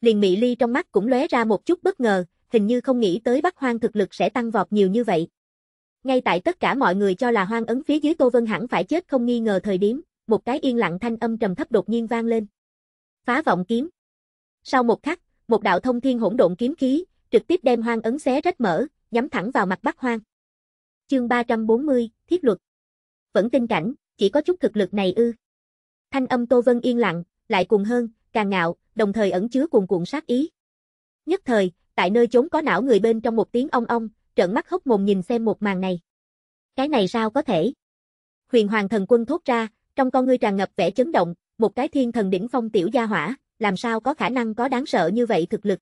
Liền Mỹ Ly trong mắt cũng lóe ra một chút bất ngờ, hình như không nghĩ tới Bắc Hoang thực lực sẽ tăng vọt nhiều như vậy. Ngay tại tất cả mọi người cho là hoang ấn phía dưới Tô Vân hẳn phải chết không nghi ngờ thời điểm, một cái yên lặng thanh âm trầm thấp đột nhiên vang lên. Phá vọng kiếm. Sau một khắc, một đạo thông thiên hỗn độn kiếm khí, trực tiếp đem hoang ấn xé rách mở, nhắm thẳng vào mặt Bắc Hoang. Chương 340, Thiết luật. Vẫn tinh cảnh, chỉ có chút thực lực này ư? Thanh âm Tô Vân yên lặng, lại cuồng hơn, càng ngạo, đồng thời ẩn chứa cuồng cuộn sát ý. Nhất thời, tại nơi chốn có não người bên trong một tiếng ong ong, trợn mắt hốc mồm nhìn xem một màn này. Cái này sao có thể? Huyền Hoàng Thần Quân thốt ra, trong con ngươi tràn ngập vẻ chấn động, một cái thiên thần đỉnh phong tiểu gia hỏa, làm sao có khả năng có đáng sợ như vậy thực lực.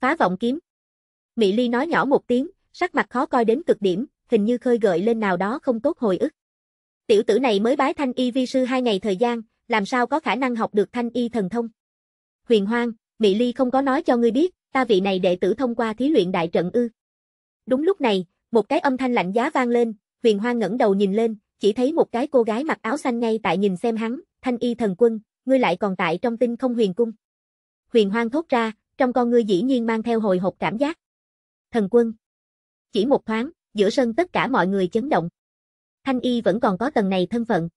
Phá vọng kiếm. Mỹ Ly nói nhỏ một tiếng, sắc mặt khó coi đến cực điểm, hình như khơi gợi lên nào đó không tốt hồi ức. Tiểu tử này mới bái thanh y vi sư hai ngày thời gian, làm sao có khả năng học được thanh y thần thông. Huyền Hoang, Mỹ Ly không có nói cho ngươi biết, ta vị này đệ tử thông qua thí luyện đại trận ư. Đúng lúc này, một cái âm thanh lạnh giá vang lên, Huyền Hoang ngẩng đầu nhìn lên, chỉ thấy một cái cô gái mặc áo xanh ngay tại nhìn xem hắn, thanh y thần quân, ngươi lại còn tại trong tinh không huyền cung. Huyền Hoang thốt ra, trong con ngươi dĩ nhiên mang theo hồi hộp cảm giác thần quân. Chỉ một thoáng, giữa sân tất cả mọi người chấn động. Thanh Y vẫn còn có tầng này thân phận.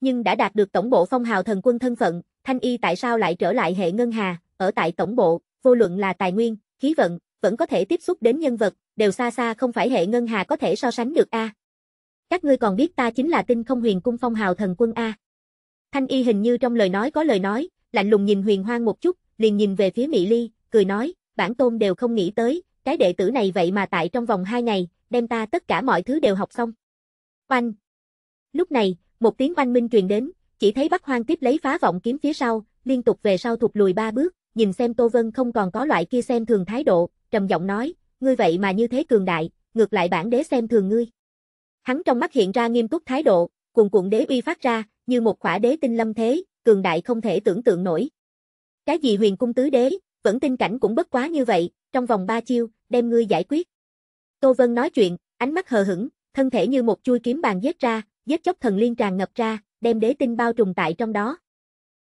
Nhưng đã đạt được tổng bộ phong hào thần quân thân phận, Thanh Y tại sao lại trở lại hệ ngân hà, ở tại tổng bộ, vô luận là tài nguyên, khí vận, vẫn có thể tiếp xúc đến nhân vật, đều xa xa không phải hệ ngân hà có thể so sánh được a. Các ngươi còn biết ta chính là tinh không huyền cung phong hào thần quân a. Thanh Y hình như trong lời nói có lời nói, lạnh lùng nhìn huyền hoang một chút, liền nhìn về phía Mỹ Ly, cười nói, bản tôn đều không nghĩ tới, cái đệ tử này vậy mà tại trong vòng 2 ngày, đem ta tất cả mọi thứ đều học xong. Oanh! Lúc này, một tiếng oanh minh truyền đến, chỉ thấy Bắc Hoang tiếp lấy phá vọng kiếm phía sau, liên tục về sau thụt lùi ba bước, nhìn xem Tô Vân không còn có loại kia xem thường thái độ, trầm giọng nói, ngươi vậy mà như thế cường đại, ngược lại bản đế xem thường ngươi. Hắn trong mắt hiện ra nghiêm túc thái độ, cuồn cuộn đế uy phát ra, như một khỏa đế tinh lâm thế, cường đại không thể tưởng tượng nổi. Cái gì huyền cung tứ đế, vẫn tinh cảnh cũng bất quá như vậy, trong vòng ba chiêu, đem ngươi giải quyết. Tô Vân nói chuyện, ánh mắt hờ hững, thân thể như một chui kiếm bàn giết ra, giết chốc thần liên tràn ngập ra, đem đế tinh bao trùm tại trong đó.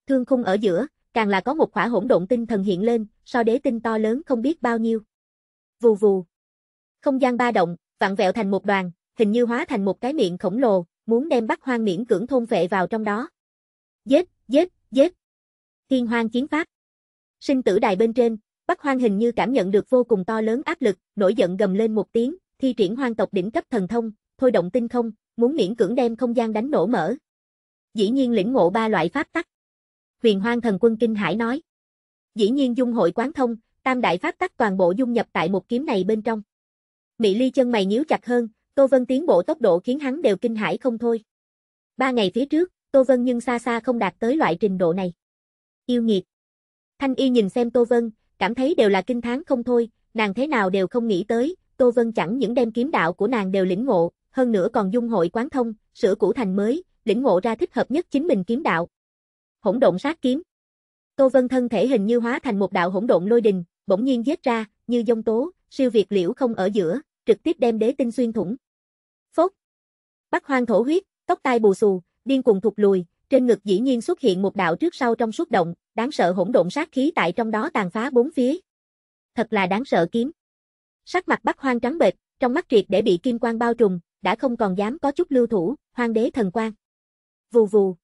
Thương khung ở giữa, càng là có một khỏa hỗn độn tinh thần hiện lên, so đế tinh to lớn không biết bao nhiêu. Vù vù. Không gian ba động, vặn vẹo thành một đoàn, hình như hóa thành một cái miệng khổng lồ, muốn đem Bắc Hoang miễn cưỡng thôn vệ vào trong đó. Giết, giết, giết. Thiên hoang chiến pháp. Sinh tử đài bên trên, Bắc Hoang hình như cảm nhận được vô cùng to lớn áp lực, nổi giận gầm lên một tiếng, thi triển hoang tộc đỉnh cấp thần thông, thôi động tinh không, muốn miễn cưỡng đem không gian đánh nổ mở. Dĩ nhiên lĩnh ngộ ba loại pháp tắc. Huyền Hoang thần quân kinh hải nói. Dĩ nhiên dung hội quán thông, tam đại pháp tắc toàn bộ dung nhập tại một kiếm này bên trong. Mị Ly chân mày nhíu chặt hơn, Tô Vân tiến bộ tốc độ khiến hắn đều kinh hãi không thôi. Ba ngày phía trước, Tô Vân nhưng xa xa không đạt tới loại trình độ này. Yêu nghiệt. Thanh Y nhìn xem Tô Vân, cảm thấy đều là kinh thán không thôi, nàng thế nào đều không nghĩ tới, Tô Vân chẳng những đem kiếm đạo của nàng đều lĩnh ngộ, hơn nữa còn dung hội quán thông, sửa cũ thành mới, lĩnh ngộ ra thích hợp nhất chính mình kiếm đạo. Hỗn độn sát kiếm. Tô Vân thân thể hình như hóa thành một đạo hỗn độn lôi đình, bỗng nhiên giết ra, như dông tố, siêu việt liễu không ở giữa, trực tiếp đem đế tinh xuyên thủng. Phốt. Bắc Hoang thổ huyết, tóc tai bù xù, điên cuồng thụt lùi, trên ngực dĩ nhiên xuất hiện một đạo trước sau trong suốt động, đáng sợ hỗn độn sát khí tại trong đó tàn phá bốn phía. Thật là đáng sợ kiếm. Sắc mặt Bắc Hoang trắng bệch, trong mắt triệt để bị kim quang bao trùm, đã không còn dám có chút lưu thủ, Hoang đế thần quang. Vù vù.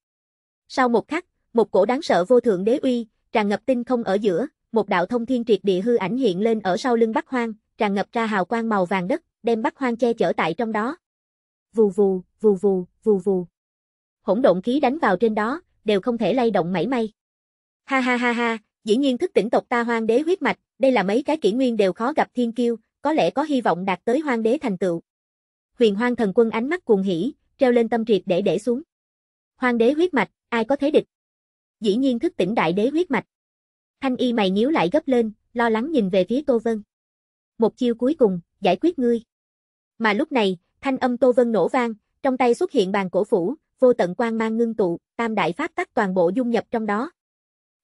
Sau một khắc, một cổ đáng sợ vô thượng đế uy, tràn ngập tinh không ở giữa, một đạo thông thiên triệt địa hư ảnh hiện lên ở sau lưng Bắc Hoang, tràn ngập ra hào quang màu vàng đất, đem Bắc Hoang che chở tại trong đó. Vù vù, vù vù, vù vù hỗn độn khí đánh vào trên đó, đều không thể lay động mảy may. Ha ha ha ha, dĩ nhiên thức tỉnh tộc ta hoang đế huyết mạch, đây là mấy cái kỷ nguyên đều khó gặp thiên kiêu, có lẽ có hy vọng đạt tới hoang đế thành tựu. Huyền hoang thần quân ánh mắt cuồng hỉ, treo lên tâm triệt để để xuống. Hoang đế huyết mạch, ai có thế địch? Dĩ nhiên thức tỉnh đại đế huyết mạch. Thanh y mày nhíu lại gấp lên, lo lắng nhìn về phía Tô Vân. Một chiêu cuối cùng, giải quyết ngươi. Mà lúc này, thanh âm Tô Vân nổ vang, trong tay xuất hiện bàn cổ phủ, vô tận quang mang ngưng tụ, tam đại pháp tắc toàn bộ dung nhập trong đó.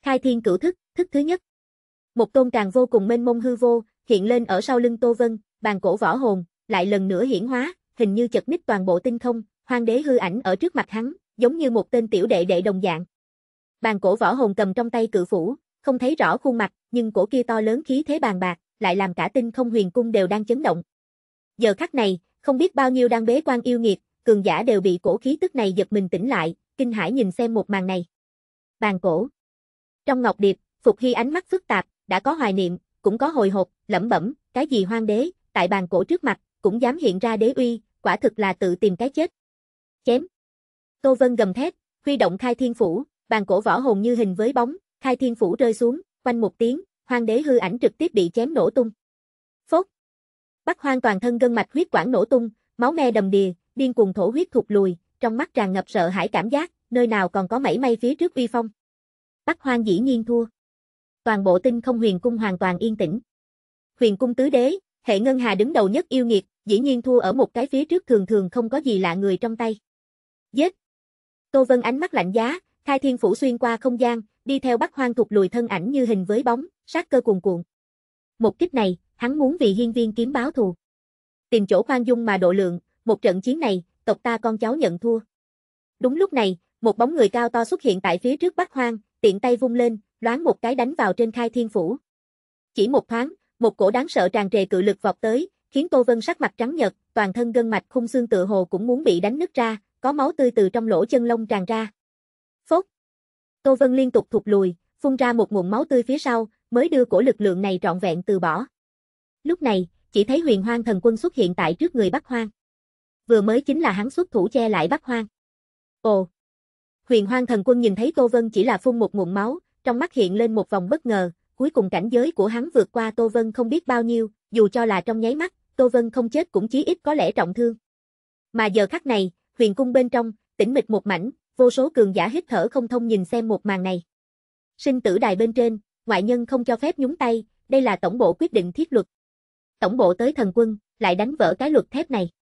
Khai thiên cửu thức, thức thứ nhất. Một tôn càng vô cùng mênh mông hư vô, hiện lên ở sau lưng Tô Vân, bàn cổ võ hồn, lại lần nữa hiển hóa, hình như chật ních toàn bộ tinh không, hoang đế hư ảnh ở trước mặt hắn, giống như một tên tiểu đệ đệ đồng dạng. Bàn cổ võ hồn cầm trong tay cự phủ, không thấy rõ khuôn mặt, nhưng cổ kia to lớn khí thế bàn bạc, lại làm cả tinh không huyền cung đều đang chấn động. Giờ khắc này, không biết bao nhiêu đang bế quan yêu nghiệt, cường giả đều bị cổ khí tức này giật mình tỉnh lại, kinh hãi nhìn xem một màn này. Bàn cổ. Trong ngọc điệp, Phục Hy ánh mắt phức tạp, đã có hoài niệm, cũng có hồi hộp, lẩm bẩm, cái gì hoang đế, tại bàn cổ trước mặt, cũng dám hiện ra đế uy, quả thực là tự tìm cái chết. Chém. Tô Vân gầm thét, huy động khai thiên phủ, bàn cổ võ hồn như hình với bóng, khai thiên phủ rơi xuống, quanh một tiếng, hoang đế hư ảnh trực tiếp bị chém nổ tung. Phốt. Bắc hoang toàn thân gân mạch huyết quản nổ tung, máu me đầm đìa, điên cuồng thổ huyết thụt lùi, trong mắt tràn ngập sợ hãi cảm giác, nơi nào còn có mảy may phía trước uy phong. Bắc Hoang dĩ nhiên thua. Toàn bộ tinh không huyền cung hoàn toàn yên tĩnh. Huyền cung tứ đế, hệ ngân hà đứng đầu nhất yêu nghiệt, dĩ nhiên thua ở một cái phía trước thường thường không có gì lạ người trong tay. Giết! Tô Vân ánh mắt lạnh giá, khai thiên phủ xuyên qua không gian, đi theo Bắc Hoang thụt lùi thân ảnh như hình với bóng, sát cơ cuồn cuộn. Một kích này, hắn muốn vì hiên viên kiếm báo thù. Tìm chỗ khoan dung mà độ lượng, một trận chiến này, tộc ta con cháu nhận thua. Đúng lúc này, một bóng người cao to xuất hiện tại phía trước Bắc Hoang, tiện tay vung lên, loáng một cái đánh vào trên khai thiên phủ. Chỉ một thoáng, một cổ đáng sợ tràn trề cự lực vọt tới, khiến Tô Vân sắc mặt trắng nhợt, toàn thân gân mạch khung xương tựa hồ cũng muốn bị đánh nứt ra, có máu tươi từ trong lỗ chân lông tràn ra. Phốc. Tô Vân liên tục thụt lùi, phun ra một nguồn máu tươi phía sau, mới đưa cổ lực lượng này trọn vẹn từ bỏ. Lúc này, chỉ thấy Huyền Hoang Thần Quân xuất hiện tại trước người Bắc Hoang vừa mới chính là hắn xuất thủ che lại Bắc Hoang. Ồ! Huyền Hoang thần quân nhìn thấy Tô Vân chỉ là phun một ngụm máu, trong mắt hiện lên một vòng bất ngờ, cuối cùng cảnh giới của hắn vượt qua Tô Vân không biết bao nhiêu, dù cho là trong nháy mắt, Tô Vân không chết cũng chí ít có lẽ trọng thương. Mà giờ khắc này, huyền cung bên trong, tĩnh mịch một mảnh, vô số cường giả hít thở không thông nhìn xem một màn này. Sinh tử đài bên trên, ngoại nhân không cho phép nhúng tay, đây là tổng bộ quyết định thiết luật. Tổng bộ tới thần quân, lại đánh vỡ cái luật thép này.